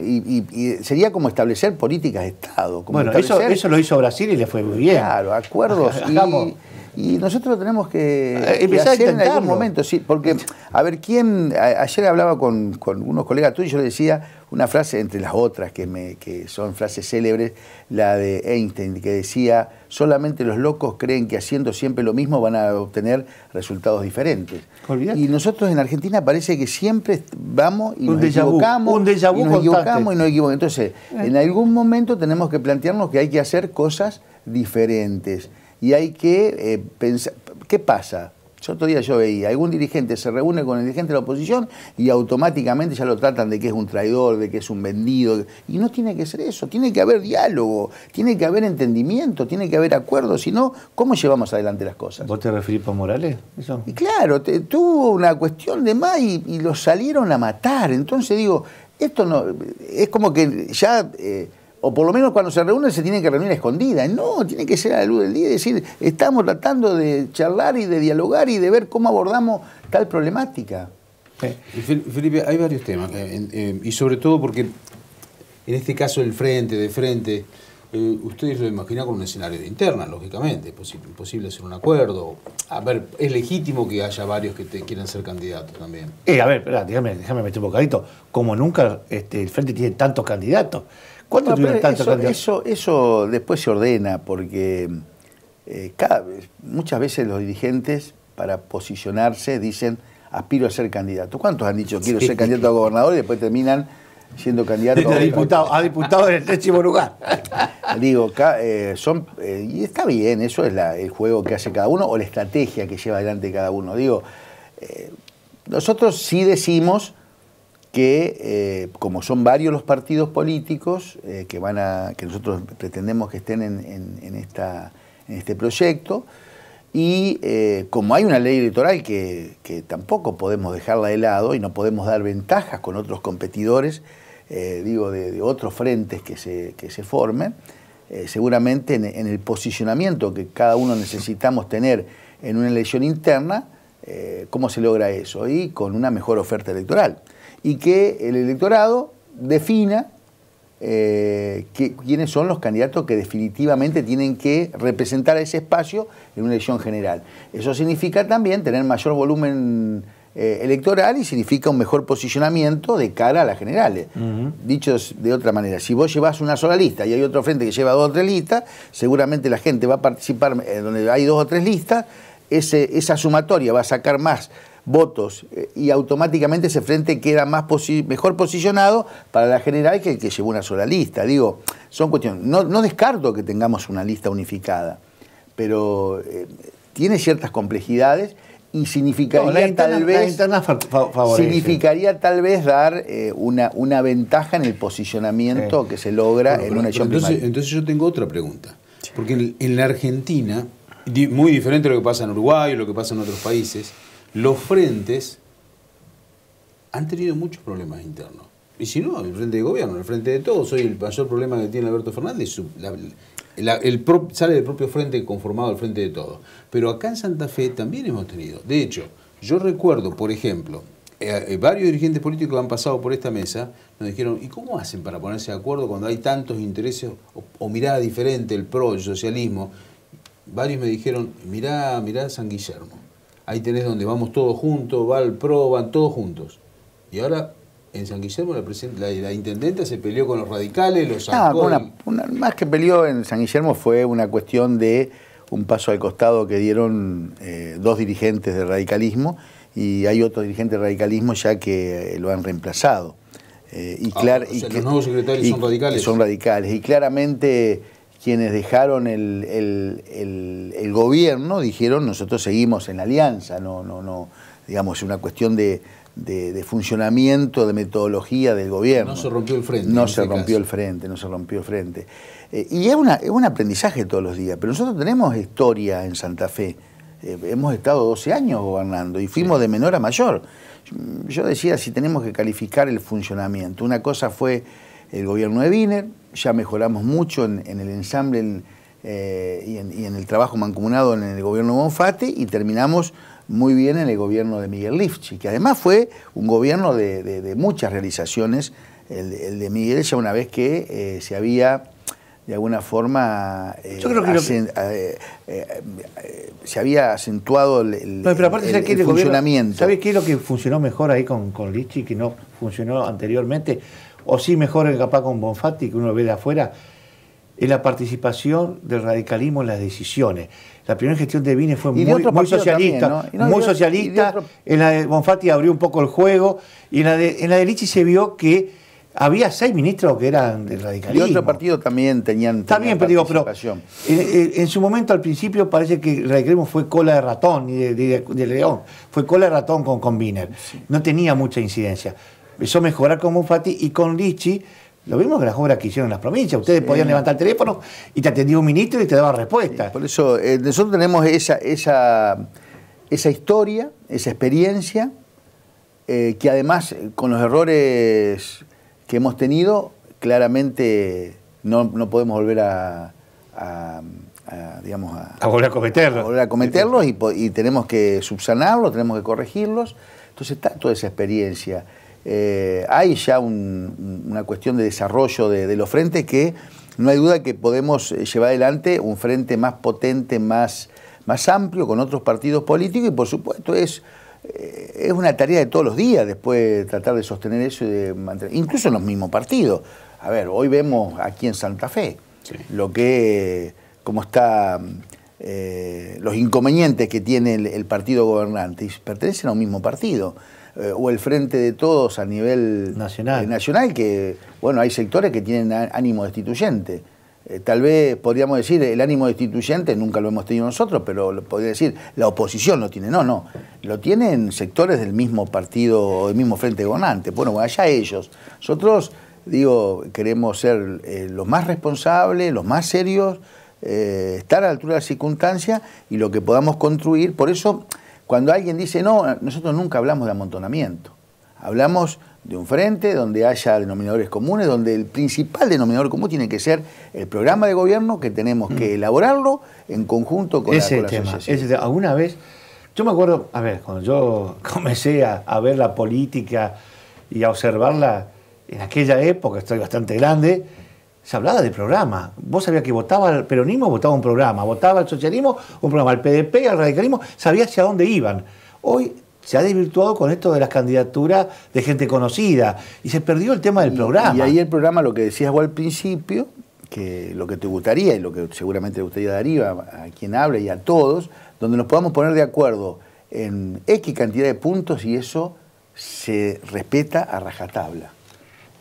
y, sería como establecer políticas de Estado. bueno, eso, eso lo hizo Brasil y le fue muy bien. Claro, acuerdos. y, y nosotros tenemos que eh, empezar a intentarlo. en algún momento, sí, porque, a ver, ¿quién? ayer hablaba con, unos colegas tuyos, yo le decía una frase entre las otras que, me, que son frases célebres, la de Einstein, que decía, solamente los locos creen que haciendo siempre lo mismo van a obtener resultados diferentes. Y nosotros en Argentina parece que siempre vamos y nos equivocamos, y nos equivocamos y nos equivocamos. Entonces, eh. en algún momento tenemos que plantearnos que hay que hacer cosas diferentes y hay que eh, pensar, ¿qué pasa? Yo otro día yo veía, algún dirigente se reúne con el dirigente de la oposición y automáticamente ya lo tratan de que es un traidor, de que es un vendido. Y no tiene que ser eso, tiene que haber diálogo, tiene que haber entendimiento, tiene que haber acuerdo, si no, ¿cómo llevamos adelante las cosas? ¿Vos te referís a Morales? Y claro, tuvo una cuestión de más y, y, lo salieron a matar. Entonces digo, esto no, es como que ya... Eh, o por lo menos cuando se reúnen se tienen que reunir escondidas. No, tiene que ser a la luz del día y decir, estamos tratando de charlar y de dialogar y de ver cómo abordamos tal problemática. Eh, Felipe, hay varios temas, eh, eh, y sobre todo porque en este caso el frente, de frente, ustedes lo imaginan con un escenario de interna, lógicamente, es posible, imposible hacer un acuerdo. A ver, es legítimo que haya varios que te quieran ser candidatos también. a ver, déjame, déjame meter un bocadito. Como nunca este, el frente tiene tantos candidatos ¿Cuánto eso, eso, después se ordena porque eh, muchas veces los dirigentes para posicionarse dicen aspiro a ser candidato. ¿Cuántos han dicho quiero ser candidato a gobernador y después terminan siendo candidato a, diputado, a diputado en el séptimo lugar? Digo, eh, son, eh, y está bien, eso es el juego que hace cada uno o la estrategia que lleva adelante cada uno. Digo, nosotros sí decimos que eh, como son varios los partidos políticos eh, que van a que nosotros pretendemos que estén en, este proyecto y eh, como hay una ley electoral que, tampoco podemos dejarla de lado y no podemos dar ventajas con otros competidores digo de, otros frentes que se, que se formen seguramente en, el posicionamiento que cada uno necesitamos tener en una elección interna cómo se logra eso y con una mejor oferta electoral y que el electorado defina eh, quiénes son los candidatos que definitivamente tienen que representar a ese espacio en una elección general. Eso significa también tener mayor volumen eh, electoral y significa un mejor posicionamiento de cara a las generales. Dicho de otra manera, si vos llevas una sola lista y hay otro frente que lleva dos o tres listas, seguramente la gente va a participar donde hay dos o tres listas, esa sumatoria va a sacar más votos eh, y automáticamente ese frente queda más mejor posicionado para la general que el que llevó una sola lista. Digo, son cuestiones. No, descarto que tengamos una lista unificada, pero eh, tiene ciertas complejidades y significaría tal vez significaría tal vez dar eh, una, una ventaja en el posicionamiento que se logra en una elección entonces, entonces yo tengo otra pregunta. Porque en, en la Argentina, muy diferente a lo que pasa en Uruguay o lo que pasa en otros países, los frentes han tenido muchos problemas internos. Y si no, el frente de gobierno, el frente de todos, Soy el mayor problema que tiene Alberto Fernández el sale del propio frente conformado al frente de todos. Pero acá en Santa Fe también hemos tenido. De hecho, yo recuerdo, por ejemplo, eh, eh, varios dirigentes políticos han pasado por esta mesa nos dijeron, ¿y cómo hacen para ponerse de acuerdo cuando hay tantos intereses o, mirada diferente, el pro, socialismo? Varios me dijeron, mirá, mirá San Guillermo Ahí tenés donde vamos todos juntos, va PRO, van todos juntos. Y ahora en San Guillermo la, la, la intendenta se peleó con los radicales, los sacó. más que peleó en San Guillermo fue una cuestión de un paso al costado que dieron eh, dos dirigentes de radicalismo y hay otro dirigente de radicalismo ya que eh, lo han reemplazado. Eh, y, ah, o sea, y los nuevos secretarios son radicales. Son radicales. Y claramente quienes dejaron el, gobierno dijeron nosotros seguimos en la alianza, no, no, no, digamos, es una cuestión de, funcionamiento, de metodología del gobierno. No se rompió el frente. No se este rompió el frente, no se rompió el frente. Eh, y es, un aprendizaje todos los días, pero nosotros tenemos historia en Santa Fe. Eh, hemos estado 12 años gobernando y fuimos de menor a mayor. Yo decía, si tenemos que calificar el funcionamiento, una cosa fue el gobierno de Biner, ya mejoramos mucho en, el ensamble eh, y, en, el trabajo mancomunado en el gobierno Bonfatti y terminamos muy bien en el gobierno de Miguel Lifchi, que además fue un gobierno de, muchas realizaciones, el, de Miguel ya una vez que eh, se había de alguna forma eh, Yo creo que se había acentuado el, funcionamiento. ¿Sabes qué es lo que funcionó mejor ahí con, con que no funcionó anteriormente? o sí mejor el capaz con Bonfatti, que uno ve de afuera, es la participación del radicalismo en las decisiones. La primera gestión de Vine fue muy, socialista, muy socialista. En la de Bonfatti abrió un poco el juego y en la de, en se vio que había seis ministros que eran del radicalismo. Y otro partido también tenían. También, en, su momento al principio parece que el radicalismo fue cola de ratón y de, león. Fue cola de ratón con Combiner. No tenía mucha incidencia empezó a mejorar con Mufati y con Lichi. Lo vimos que las obras que hicieron en las provincias. Ustedes podían levantar el teléfono y te atendía un ministro y te daba respuesta. por eso, eh, nosotros tenemos esa, historia, esa experiencia, eh, que además eh, con los errores que hemos tenido, claramente no, podemos volver a, volver a cometerlos. volver a cometerlos y, y, tenemos que subsanarlos, tenemos que corregirlos. Entonces está toda esa experiencia. Eh, hay ya una cuestión de desarrollo de, los frentes que no hay duda que podemos eh, llevar adelante un frente más potente, más, más amplio con otros partidos políticos y por supuesto es, eh, una tarea de todos los días después tratar de sostener eso y de mantener, incluso en los mismos partidos. A ver, hoy vemos aquí en Santa Fe lo que, está los inconvenientes que tiene el, el partido gobernante y pertenecen a un mismo partido. Eh, o el frente de todos a nivel eh, nacional. que bueno, hay sectores que tienen ánimo destituyente. Eh, tal vez podríamos decir el ánimo destituyente nunca lo hemos tenido nosotros, pero lo podría decir la oposición lo tiene. No, no, lo tienen sectores del mismo partido o del mismo frente gobernante. Bueno, allá ellos. Nosotros, digo, queremos ser los más responsables, los más serios, estar a la altura de las circunstancias y lo que podamos construir. Por eso cuando alguien dice, no, nosotros nunca hablamos de amontonamiento, hablamos de un frente donde haya denominadores comunes, donde el principal denominador común tiene que ser el programa de gobierno que tenemos que mm. elaborarlo en conjunto con, ese la, tema, alguna vez, yo me acuerdo, a ver, cuando yo comencé a, ver la política y a observarla, en aquella época, estoy bastante grande, se hablaba de programa. Vos sabías que votaba el peronismo, votaba un programa, votaba el socialismo, un programa, al PDP, al radicalismo, sabía hacia dónde iban. Hoy se ha desvirtuado con esto de las candidaturas de gente conocida y se perdió el tema del programa. Y ahí el programa, lo que decías vos al principio, que lo que te gustaría y lo que seguramente le gustaría dar a, quien hable y a todos, donde nos podamos poner de acuerdo en X cantidad de puntos y eso se respeta a rajatabla.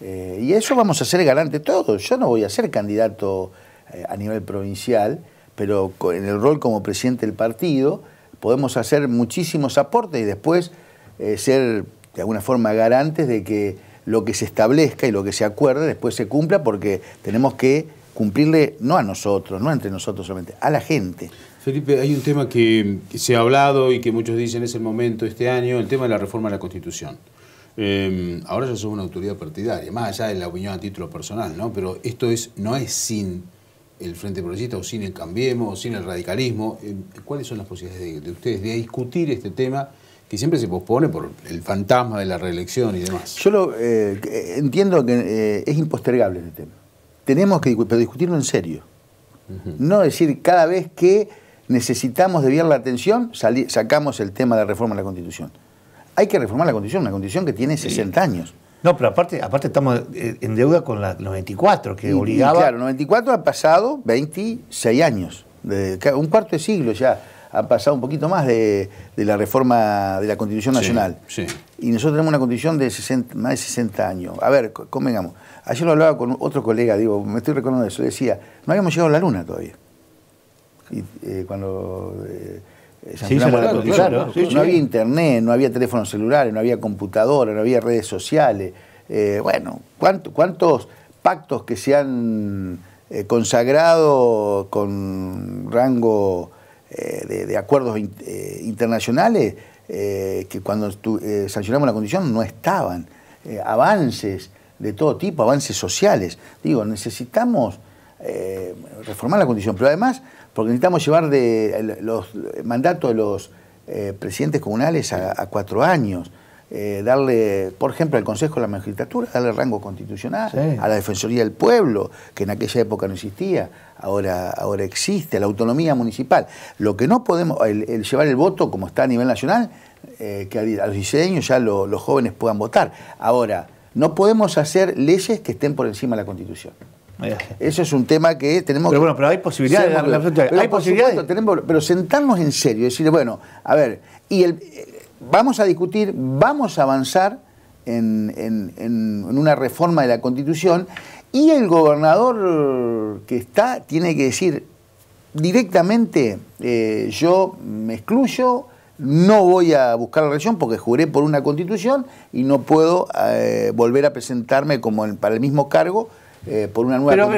Eh, y eso vamos a ser garantes todos. Yo no voy a ser candidato eh, a nivel provincial, pero en el rol como presidente del partido podemos hacer muchísimos aportes y después eh, ser de alguna forma garantes de que lo que se establezca y lo que se acuerde después se cumpla porque tenemos que cumplirle no a nosotros, no entre nosotros solamente, a la gente. Felipe, hay un tema que se ha hablado y que muchos dicen es el momento este año, el tema de la reforma de la Constitución. Em, ahora ya soy una autoridad partidaria, más allá de la opinión a título personal, ¿no? Pero esto es, no es sin el Frente Progresista o sin el Cambiemos o sin el radicalismo. Em, ¿Cuáles son las posibilidades de, ustedes de discutir este tema que siempre se pospone por el fantasma de la reelección y demás? Yo lo, eh, entiendo que eh, es impostergable este tema. Tenemos que pero discutirlo en serio. No decir cada vez que necesitamos desviar la atención, sacamos el tema de la reforma de la Constitución hay que reformar la condición, una condición que tiene 60 años. No, pero aparte, aparte estamos eh, en deuda con la 94, que obligaba. Y claro, 94 ha pasado 26 años, un cuarto de siglo ya ha pasado un poquito más de, la reforma de la Constitución Nacional. Sí, Y nosotros tenemos una condición de más de 60 años. A ver, convengamos. Ayer lo hablaba con otro colega, digo, me estoy recordando de eso, decía, no habíamos llegado a la luna todavía. Y eh, cuando eh, no había internet, no había teléfonos celulares, no había computadoras no había redes sociales. Eh, bueno, ¿cuántos, pactos que se han eh, consagrado con rango eh, de, acuerdos internacionales que cuando sancionamos la condición no estaban? avances de todo tipo, avances sociales. Digo, necesitamos reformar la condición, pero además porque necesitamos llevar de los mandatos de los eh, presidentes comunales a, cuatro años. Eh, darle, por ejemplo, al Consejo de la Magistratura, darle rango constitucional, a la Defensoría del Pueblo, que en aquella época no existía, ahora, ahora existe, la autonomía municipal. Lo que no podemos, el, llevar el voto como está a nivel nacional, eh, que a los años ya los jóvenes puedan votar. Ahora, no podemos hacer leyes que estén por encima de la Constitución. Eso es un tema que tenemos pero Bueno, pero hay posibilidades. pero hay posibilidades. tenemos, pero sentarnos en serio, decir, bueno, a ver, y el, vamos a discutir, vamos a avanzar en, una reforma de la Constitución y el gobernador que está tiene que decir directamente, eh, yo me excluyo, no voy a buscar la región porque juré por una constitución y no puedo eh, volver a presentarme como para el mismo cargo eh, por una nueva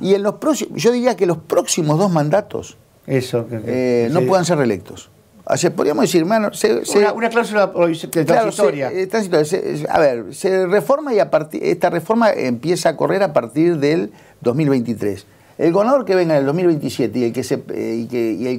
Y en los próximos, yo diría que los próximos dos mandatos Eso, eh, no puedan ser reelectos. podríamos decir, hermano. se, una, cláusula transitoria. Eh, a ver, se reforma y a partir esta reforma empieza a correr a partir del 2023. El gobernador que venga en el 2027 y el que se,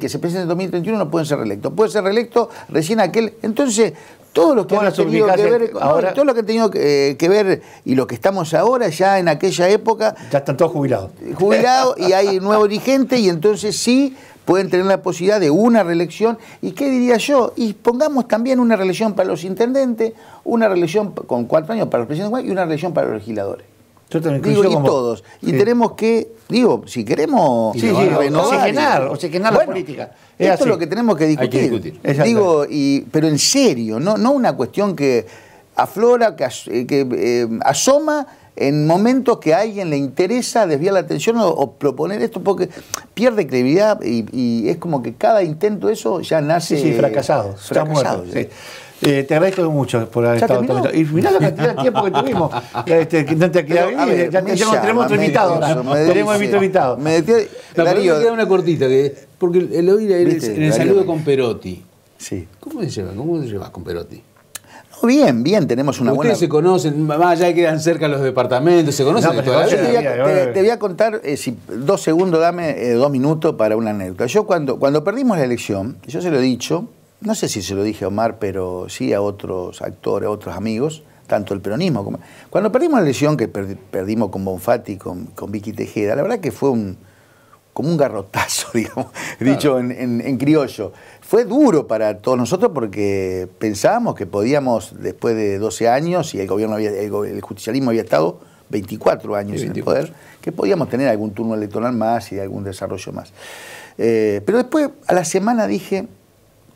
se presente en el 2031 no pueden ser reelectos. Puede ser reelecto recién aquel. Entonces, todo lo que, han tenido que ver, eh, todo lo que ver y lo que estamos ahora, ya en aquella época. Ya están todos jubilados. Jubilados y hay nuevo dirigente y entonces sí pueden tener la posibilidad de una reelección. ¿Y qué diría yo? Y pongamos también una reelección para los intendentes, una reelección con cuatro años para los presidentes y una reelección para los legisladores y como... todos. Y tenemos que, digo, si queremos renovar, oxigenar, oxigenar la política. Es esto es lo que tenemos que discutir. Digo, y, pero en serio, no, no una cuestión que aflora, que, eh, eh, asoma en momentos que a alguien le interesa desviar la atención o, proponer esto, porque pierde credibilidad y, es como que cada intento eso ya nace... Sí, fracasado. fracasado eh, te agradezco mucho por haber estado conmigo. Y mirá la cantidad de tiempo que tuvimos. Este, no te ha Ya tenemos otro invitado. Tenemos otro invitado. Me decía, no, queda una cortita, que, porque el oír en el, saludo con Perotti. Sí. ¿Cómo se llevas ¿Cómo se lleva con Perotti? bien, bien, tenemos una Ustedes se conocen, más allá quedan cerca los departamentos, se conocen todavía. Te voy, a, contar, eh, dos segundos, dame eh, dos minutos para una anécdota. Yo cuando, cuando perdimos la elección, yo se lo he dicho, no sé si se lo dije a Omar, pero sí a otros actores, a otros amigos, tanto el peronismo como... Cuando perdimos la elección que perdimos con Bonfatti, con, Vicky Tejeda, la verdad que fue un, como un garrotazo, digamos, dicho en, criollo. Fue duro para todos nosotros porque pensábamos que podíamos, después de 12 años, y el gobierno había, el, justicialismo había estado 24 años en el poder, que podíamos tener algún turno electoral más y algún desarrollo más. Eh, pero después, a la semana dije,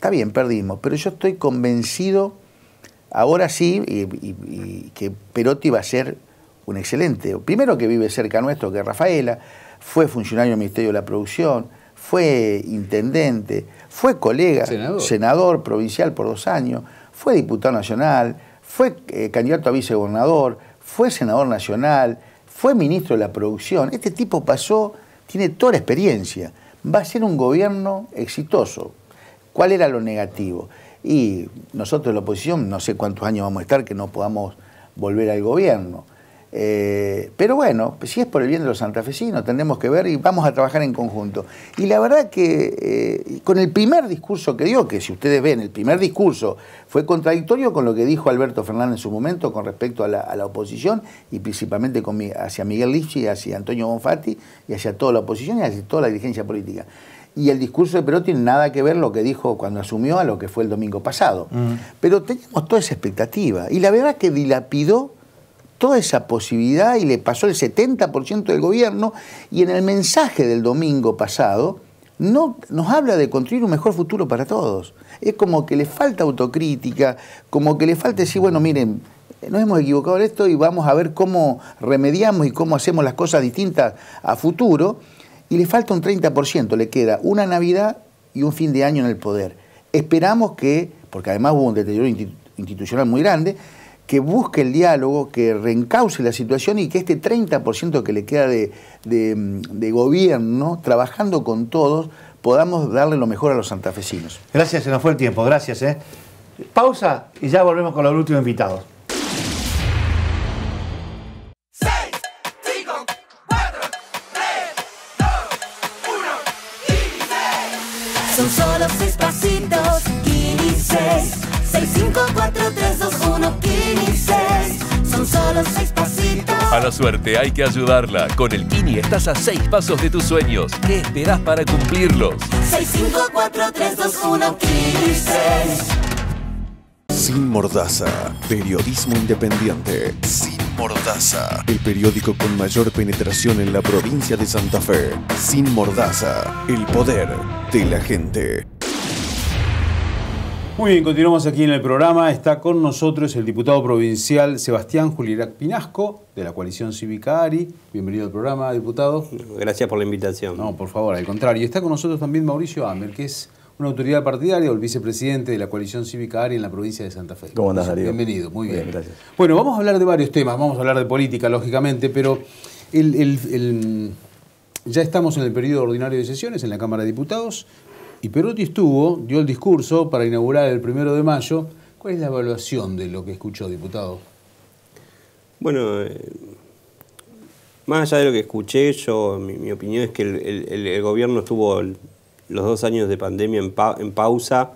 Está bien, perdimos, pero yo estoy convencido, ahora sí, que Perotti va a ser un excelente. Primero que vive cerca nuestro, que es Rafaela, fue funcionario del Ministerio de la Producción, fue intendente, fue colega, senador, provincial por dos años, fue diputado nacional, fue eh, candidato a vicegobernador, fue senador nacional, fue ministro de la producción. Este tipo pasó, tiene toda la experiencia. Va a ser un gobierno exitoso. ¿Cuál era lo negativo? Y nosotros, la oposición, no sé cuántos años vamos a estar que no podamos volver al gobierno. Eh, pero bueno, si es por el bien de los santafesinos, tenemos que ver y vamos a trabajar en conjunto. Y la verdad que eh, con el primer discurso que dio, que si ustedes ven, el primer discurso fue contradictorio con lo que dijo Alberto Fernández en su momento con respecto a la, oposición y principalmente hacia Miguel Lipsi, hacia Antonio Bonfatti y hacia toda la oposición y hacia toda la dirigencia política y el discurso de Perón tiene nada que ver lo que dijo cuando asumió a lo que fue el domingo pasado. Mm. Pero teníamos toda esa expectativa y la verdad que dilapidó toda esa posibilidad y le pasó el 70% del gobierno y en el mensaje del domingo pasado no nos habla de construir un mejor futuro para todos. Es como que le falta autocrítica, como que le falta decir, bueno, miren, nos hemos equivocado en esto y vamos a ver cómo remediamos y cómo hacemos las cosas distintas a futuro y le falta un 30%, le queda una Navidad y un fin de año en el poder. Esperamos que, porque además hubo un deterioro institucional muy grande, que busque el diálogo, que reencauce la situación y que este 30% que le queda de, gobierno, trabajando con todos, podamos darle lo mejor a los santafesinos. Gracias, se nos fue el tiempo, gracias. ¿eh? Pausa y ya volvemos con los últimos invitados. 5, 4, 3, 2, 1, 15, 6. Son solo 6 pasitos. A la suerte hay que ayudarla. Con el Kini estás a 6 pasos de tus sueños. ¿Qué esperás para cumplirlos? 6, 5, 4, 3, 2, 1, 15, 6. Sin Mordaza, periodismo independiente. Sin Mordaza, el periódico con mayor penetración en la provincia de Santa Fe. Sin Mordaza, el poder de la gente. Muy bien, continuamos aquí en el programa. Está con nosotros el diputado provincial Sebastián Julián Pinasco, de la coalición cívica ARI. Bienvenido al programa, diputado. Gracias por la invitación. No, por favor, al contrario. Está con nosotros también Mauricio Amer, que es una autoridad partidaria o el vicepresidente de la coalición cívica ARI en la provincia de Santa Fe. ¿Cómo andás, Darío? Bienvenido, muy bien. Gracias. Bueno, vamos a hablar de varios temas. Vamos a hablar de política, lógicamente, pero ya estamos en el periodo ordinario de sesiones en la Cámara de Diputados. Y Perotti estuvo, dio el discurso para inaugurar el primero de mayo. ¿Cuál es la evaluación de lo que escuchó, diputado? Bueno, eh, más allá de lo que escuché, yo mi, opinión es que el, gobierno estuvo los dos años de pandemia en, pausa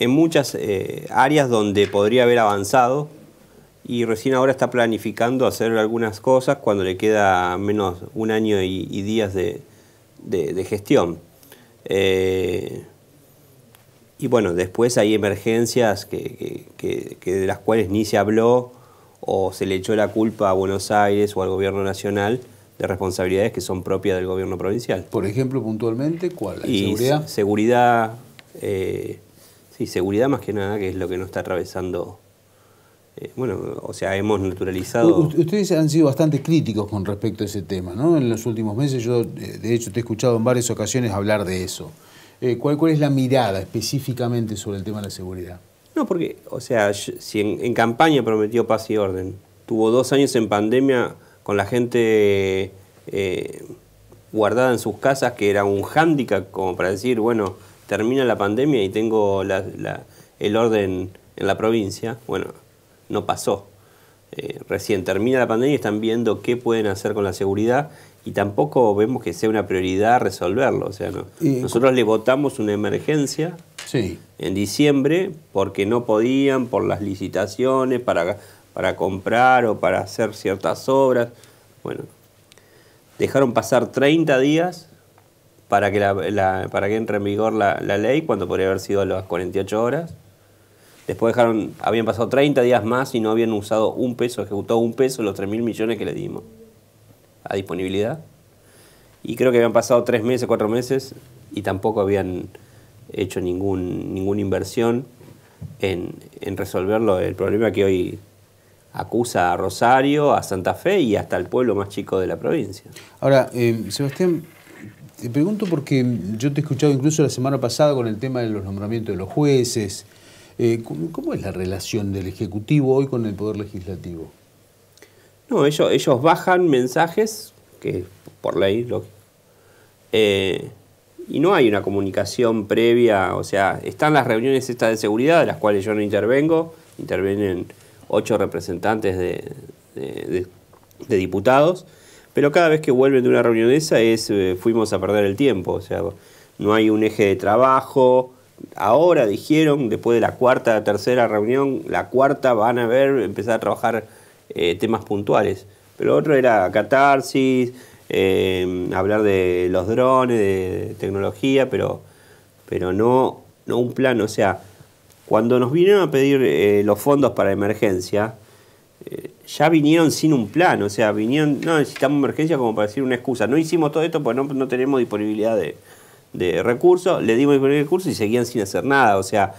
en muchas eh, áreas donde podría haber avanzado y recién ahora está planificando hacer algunas cosas cuando le queda menos un año y, días de gestión. Eh, y bueno, después hay emergencias que, de las cuales ni se habló o se le echó la culpa a Buenos Aires o al gobierno nacional de responsabilidades que son propias del gobierno provincial. Por ejemplo, puntualmente, ¿cuál? ¿La seguridad? Seguridad, eh, sí, seguridad más que nada, que es lo que nos está atravesando eh, bueno, o sea, hemos naturalizado... ustedes han sido bastante críticos con respecto a ese tema, ¿no? En los últimos meses yo, eh, de hecho, te he escuchado en varias ocasiones hablar de eso. Eh, ¿cuál, es la mirada específicamente sobre el tema de la seguridad? No, porque, o sea, si en, campaña prometió paz y orden, tuvo dos años en pandemia con la gente guardada en sus casas, que era un hándicap como para decir, bueno, termina la pandemia y tengo el orden en la provincia. Bueno, no pasó. Eh, recién termina la pandemia y están viendo qué pueden hacer con la seguridad y tampoco vemos que sea una prioridad resolverlo. O sea, nosotros le votamos una emergencia sí. en diciembre porque no podían por las licitaciones para, para comprar o para hacer ciertas obras. Bueno, dejaron pasar 30 días para que, para que entre en vigor la, la ley cuando podría haber sido a las 48 horas Después dejaron, habían pasado 30 días más y no habían usado un peso, ejecutado un peso los 3.000 millones que le dimos a disponibilidad. Y creo que habían pasado 3 meses, 4 meses y tampoco habían hecho ningún, ninguna inversión en, resolver resolverlo el problema que hoy acusa a Rosario, a Santa Fe y hasta al pueblo más chico de la provincia. Ahora, eh, Sebastián, te pregunto porque yo te he escuchado incluso la semana pasada con el tema de los nombramientos de los jueces, eh, ¿cómo, es la relación del Ejecutivo hoy con el Poder Legislativo? No, ellos, bajan mensajes, que por ley lógico, eh, y no hay una comunicación previa, o sea, están las reuniones estas de seguridad, de las cuales yo no intervengo, intervienen ocho representantes de, diputados, pero cada vez que vuelven de una reunión esa es, eh, fuimos a perder el tiempo, o sea, no hay un eje de trabajo, ahora dijeron, después de la cuarta, tercera reunión, la cuarta van a ver, empezar a trabajar eh, temas puntuales. Pero otro era catarsis, eh, hablar de los drones, de tecnología, pero, pero no, no un plan. O sea, cuando nos vinieron a pedir eh, los fondos para emergencia, ya vinieron sin un plan. O sea, vinieron, no, necesitamos emergencia como para decir una excusa. No hicimos todo esto porque no, no tenemos disponibilidad de, de recursos, le dimos el primer recurso y seguían sin hacer nada. O sea,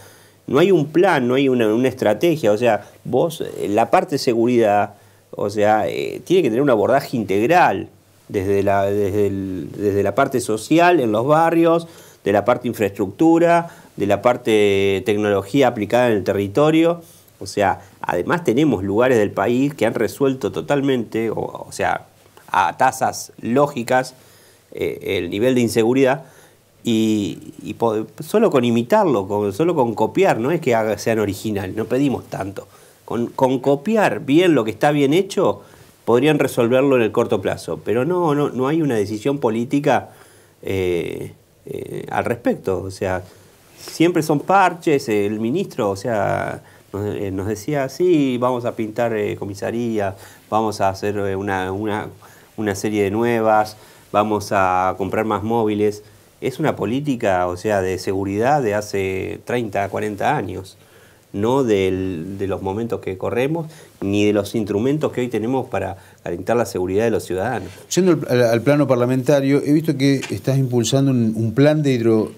no hay un plan, no hay una, estrategia. O sea, vos, eh, la parte seguridad, o sea, eh, tiene que tener un abordaje integral desde la, desde, la parte social en los barrios, de la parte infraestructura, de la parte tecnología aplicada en el territorio. O sea, además tenemos lugares del país que han resuelto totalmente, o, sea, a tasas lógicas, eh, el nivel de inseguridad y, solo con imitarlo, solo con copiar, no es que sean originales, no pedimos tanto. Con, copiar bien lo que está bien hecho, podrían resolverlo en el corto plazo. Pero no, no, hay una decisión política eh, eh, al respecto. O sea, siempre son parches, el ministro, o sea, nos, eh, decía, sí, vamos a pintar comisaría, vamos a hacer una serie de nuevas, vamos a comprar más móviles es una política, o sea, de seguridad de hace 30, 40 años, no de los momentos que corremos, ni de los instrumentos que hoy tenemos para alentar la seguridad de los ciudadanos. Yendo al, plano parlamentario, he visto que estás impulsando un, plan de hidro,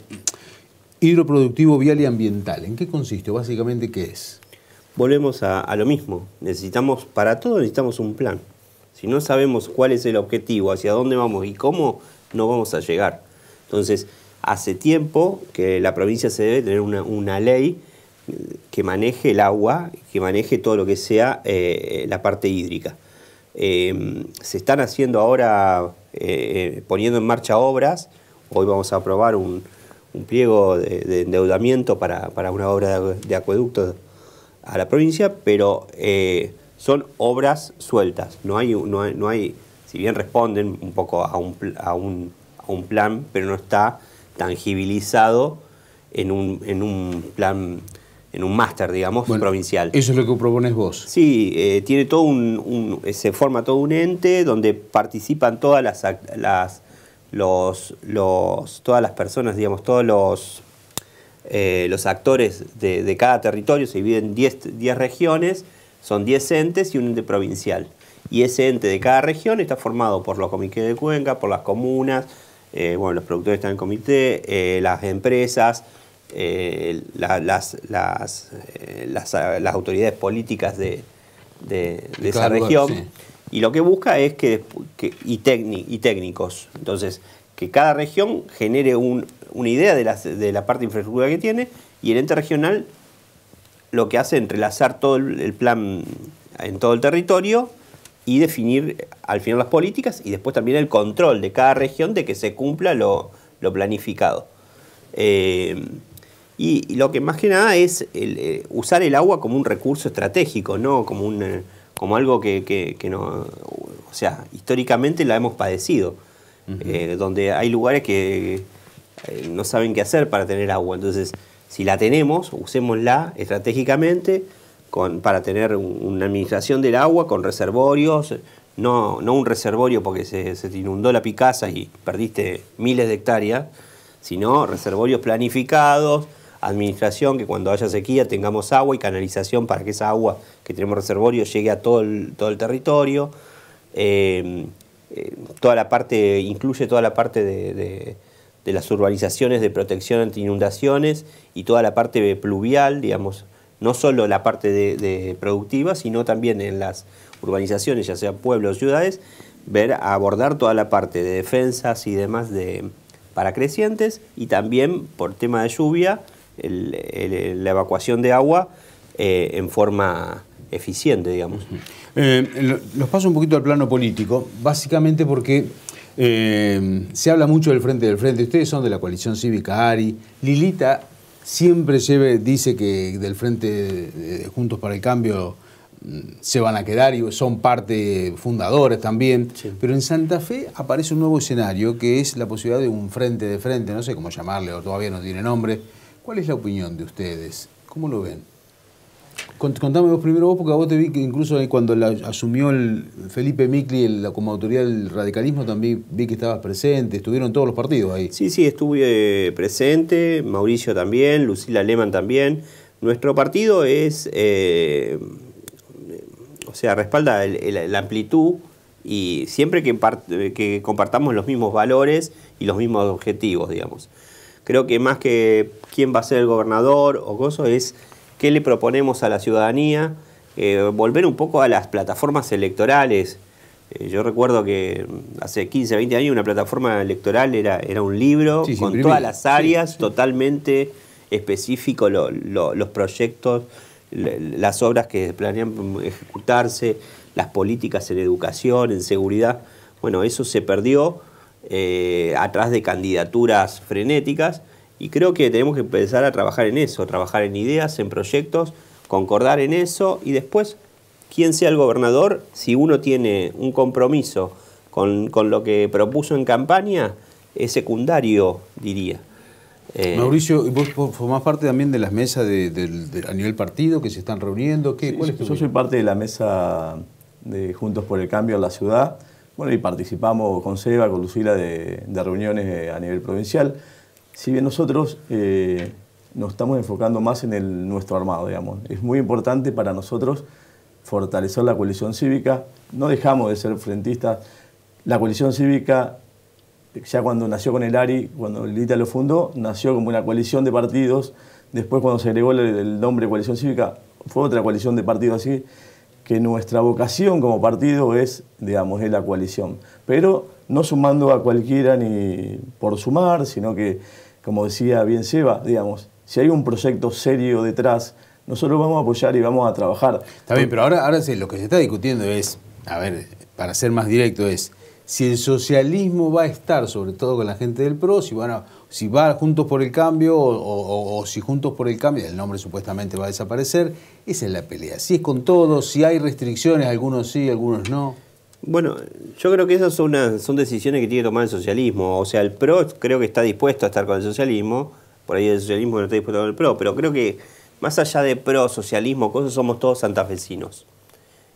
hidroproductivo vial y ambiental. ¿En qué consiste? Básicamente, ¿qué es? Volvemos a, a lo mismo. Necesitamos, para todo necesitamos un plan. Si no sabemos cuál es el objetivo, hacia dónde vamos y cómo, no vamos a llegar. Entonces, hace tiempo que la provincia se debe tener una, ley que maneje el agua, que maneje todo lo que sea eh, la parte hídrica. Em, se están haciendo ahora, eh, poniendo en marcha obras, hoy vamos a aprobar un, pliego de, endeudamiento para, una obra de acueducto a la provincia, pero eh, son obras sueltas, no hay, no hay, no hay si bien responden un poco a un, a un un plan, pero no está tangibilizado en un, plan, en un máster, digamos, provincial. Eso es lo que propones vos. Sí, eh, tiene todo un, eh, se forma todo un ente donde participan todas las, las los, todas las personas, digamos, todos los, eh, los actores de, cada territorio, se dividen 10 regiones, son 10 entes y un ente provincial. Y ese ente de cada región está formado por los comités de Cuenca, por las comunas, eh, bueno, los productores están en comité, eh, las empresas, eh, las, las, autoridades políticas de, esa región. Y lo que busca es que, y, y, técnicos, entonces, que cada región genere un, una idea de, de, la parte de infraestructura que tiene y el ente regional lo que hace es entrelazar todo el plan en todo el territorio y definir eh, al final las políticas y después también el control de cada región de que se cumpla lo, planificado. Eh, y, lo que más que nada es eh, usar el agua como un recurso estratégico, no como, un, como algo que, no... O sea, históricamente la hemos padecido, donde hay lugares que no saben qué hacer para tener agua. Entonces, si la tenemos, usémosla estratégicamente para tener una administración del agua con reservorios, no, no un reservorio porque se, te inundó la picasa y perdiste miles de hectáreas, sino reservorios planificados, administración, que cuando haya sequía tengamos agua y canalización para que esa agua que tenemos reservorio llegue a todo el, todo el territorio. Eh, eh, toda la parte, incluye toda la parte de las urbanizaciones de protección ante inundaciones y toda la parte pluvial, digamos, no solo la parte de, productiva, sino también en las urbanizaciones, ya sea pueblos ciudades, ver, abordar toda la parte de defensas y demás de, para crecientes y también por tema de lluvia, la evacuación de agua eh, en forma eficiente, digamos. Eh, los paso un poquito al plano político, básicamente porque eh, se habla mucho del frente del frente. Ustedes son de la coalición cívica ARI. Lilita siempre lleve, dice que del Frente Juntos para el Cambio mm, se van a quedar y son parte fundadores también. Pero en Santa Fe aparece un nuevo escenario que es la posibilidad de un frente de frente, no sé cómo llamarle, o todavía no tiene nombre. ¿Cuál es la opinión de ustedes? ¿Cómo lo ven? Contame vos primero vos, porque vos te vi que incluso eh, cuando asumió el Felipe Micli como autoridad del radicalismo, también vi que estabas presente, estuvieron todos los partidos ahí. Sí, sí, estuve eh, presente, Mauricio también, Lucila Lehmann también. Nuestro partido es, eh, o sea, respalda la amplitud y siempre que, compartamos los mismos valores y los mismos objetivos, digamos. Creo que más que quién va a ser el gobernador o cosas, es ¿Qué le proponemos a la ciudadanía? Eh, volver un poco a las plataformas electorales. Eh, yo recuerdo que hace 15, 20 años una plataforma electoral era, era un libro con todas las áreas, totalmente específico los proyectos, las obras que planean ejecutarse, las políticas en educación, en seguridad. Bueno, eso se perdió eh, atrás de candidaturas frenéticas y creo que tenemos que empezar a trabajar en eso, trabajar en ideas, en proyectos, concordar en eso y después, quien sea el gobernador, si uno tiene un compromiso con, lo que propuso en campaña, es secundario, diría. Eh, Mauricio, vos formás parte también de las mesas de, a nivel partido que se están reuniendo. yo soy parte de la mesa de Juntos por el Cambio en la ciudad. Bueno, y participamos con Seba, con Lucila de, reuniones a nivel provincial. Si bien nosotros eh, nos estamos enfocando más en el, nuestro armado, digamos, es muy importante para nosotros fortalecer la coalición cívica. No dejamos de ser frentistas. La coalición cívica, ya cuando nació con el ARI, cuando el ITA lo fundó, nació como una coalición de partidos. Después, cuando se agregó el nombre coalición cívica, fue otra coalición de partidos así que nuestra vocación como partido es, digamos, es la coalición. Pero no sumando a cualquiera ni por sumar, sino que, como decía bien Seba, digamos, si hay un proyecto serio detrás, nosotros vamos a apoyar y vamos a trabajar. Está bien, pero ahora, ahora lo que se está discutiendo es, a ver, para ser más directo, es si el socialismo va a estar, sobre todo con la gente del PRO, si van si va Juntos por el Cambio o, si Juntos por el Cambio, el nombre supuestamente va a desaparecer, esa es la pelea. Si es con todos, si hay restricciones, algunos sí, algunos no. Bueno, yo creo que esas son, son decisiones que tiene que tomar el socialismo. O sea, el PRO creo que está dispuesto a estar con el socialismo. Por ahí el socialismo no está dispuesto con el PRO. Pero creo que más allá de PRO, socialismo, cosas, somos todos santafesinos.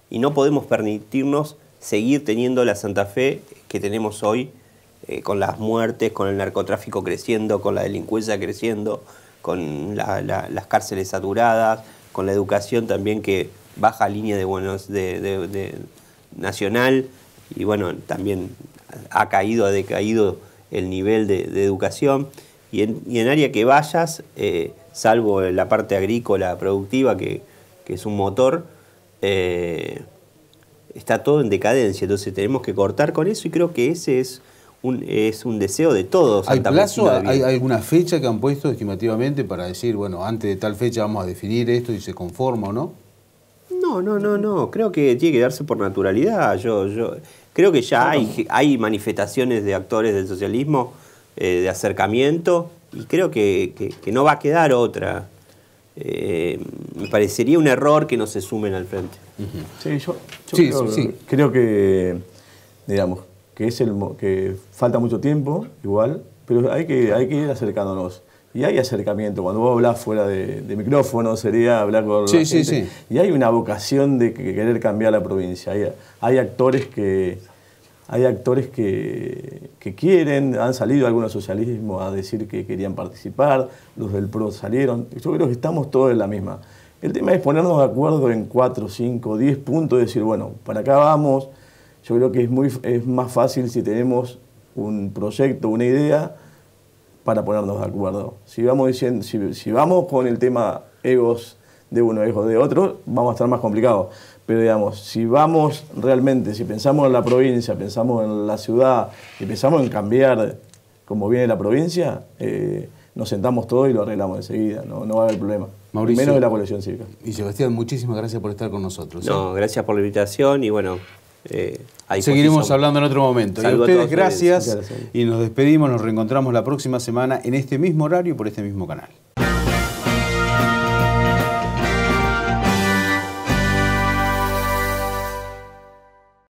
Y no podemos permitirnos seguir teniendo la Santa Fe que tenemos hoy, eh, con las muertes, con el narcotráfico creciendo, con la delincuencia creciendo, con las cárceles saturadas, con la educación también que baja línea de, buenos, de nacional y bueno, también ha caído, ha decaído el nivel de, educación. Y en, y en, área que vayas, eh, salvo la parte agrícola productiva, que, es un motor, eh, está todo en decadencia. Entonces tenemos que cortar con eso y creo que ese es un, es un deseo de todos. ¿Hay plazo? ¿Hay, alguna fecha que han puesto estimativamente para decir, bueno, antes de tal fecha vamos a definir esto y se conforma o no? No, no, no, no. Creo que tiene que darse por naturalidad. Yo, yo creo que ya hay, manifestaciones de actores del socialismo eh, de acercamiento y creo que, no va a quedar otra. Eh, me parecería un error que no se sumen al frente. Sí, yo, creo, que, digamos, que, es el, que falta mucho tiempo, igual, pero hay que, hay que ir acercándonos. Y hay acercamiento. Cuando vos hablas fuera de, micrófono, sería hablar con. Sí, sí, sí. Y hay una vocación de querer cambiar la provincia. Hay, actores que. Hay actores que, que, quieren, han salido algunos socialismo a decir que querían participar, los del PRO salieron. Yo creo que estamos todos en la misma. El tema es ponernos de acuerdo en cuatro cinco diez puntos y decir, bueno, para acá vamos. Yo creo que es, muy, es más fácil si tenemos un proyecto, una idea, para ponernos de acuerdo. Si vamos, diciendo, si, vamos con el tema egos de uno, egos de otro, vamos a estar más complicados. Pero digamos, si vamos realmente, si pensamos en la provincia, pensamos en la ciudad, y pensamos en cambiar como viene la provincia, eh, nos sentamos todos y lo arreglamos enseguida, no, no va a haber problema. menos de la población cívica. Y Sebastián, muchísimas gracias por estar con nosotros. ¿eh? No, gracias por la invitación y bueno, eh, Seguiremos hablando en otro momento. ustedes, gracias, Y nos despedimos, nos reencontramos la próxima semana en este mismo horario por este mismo canal.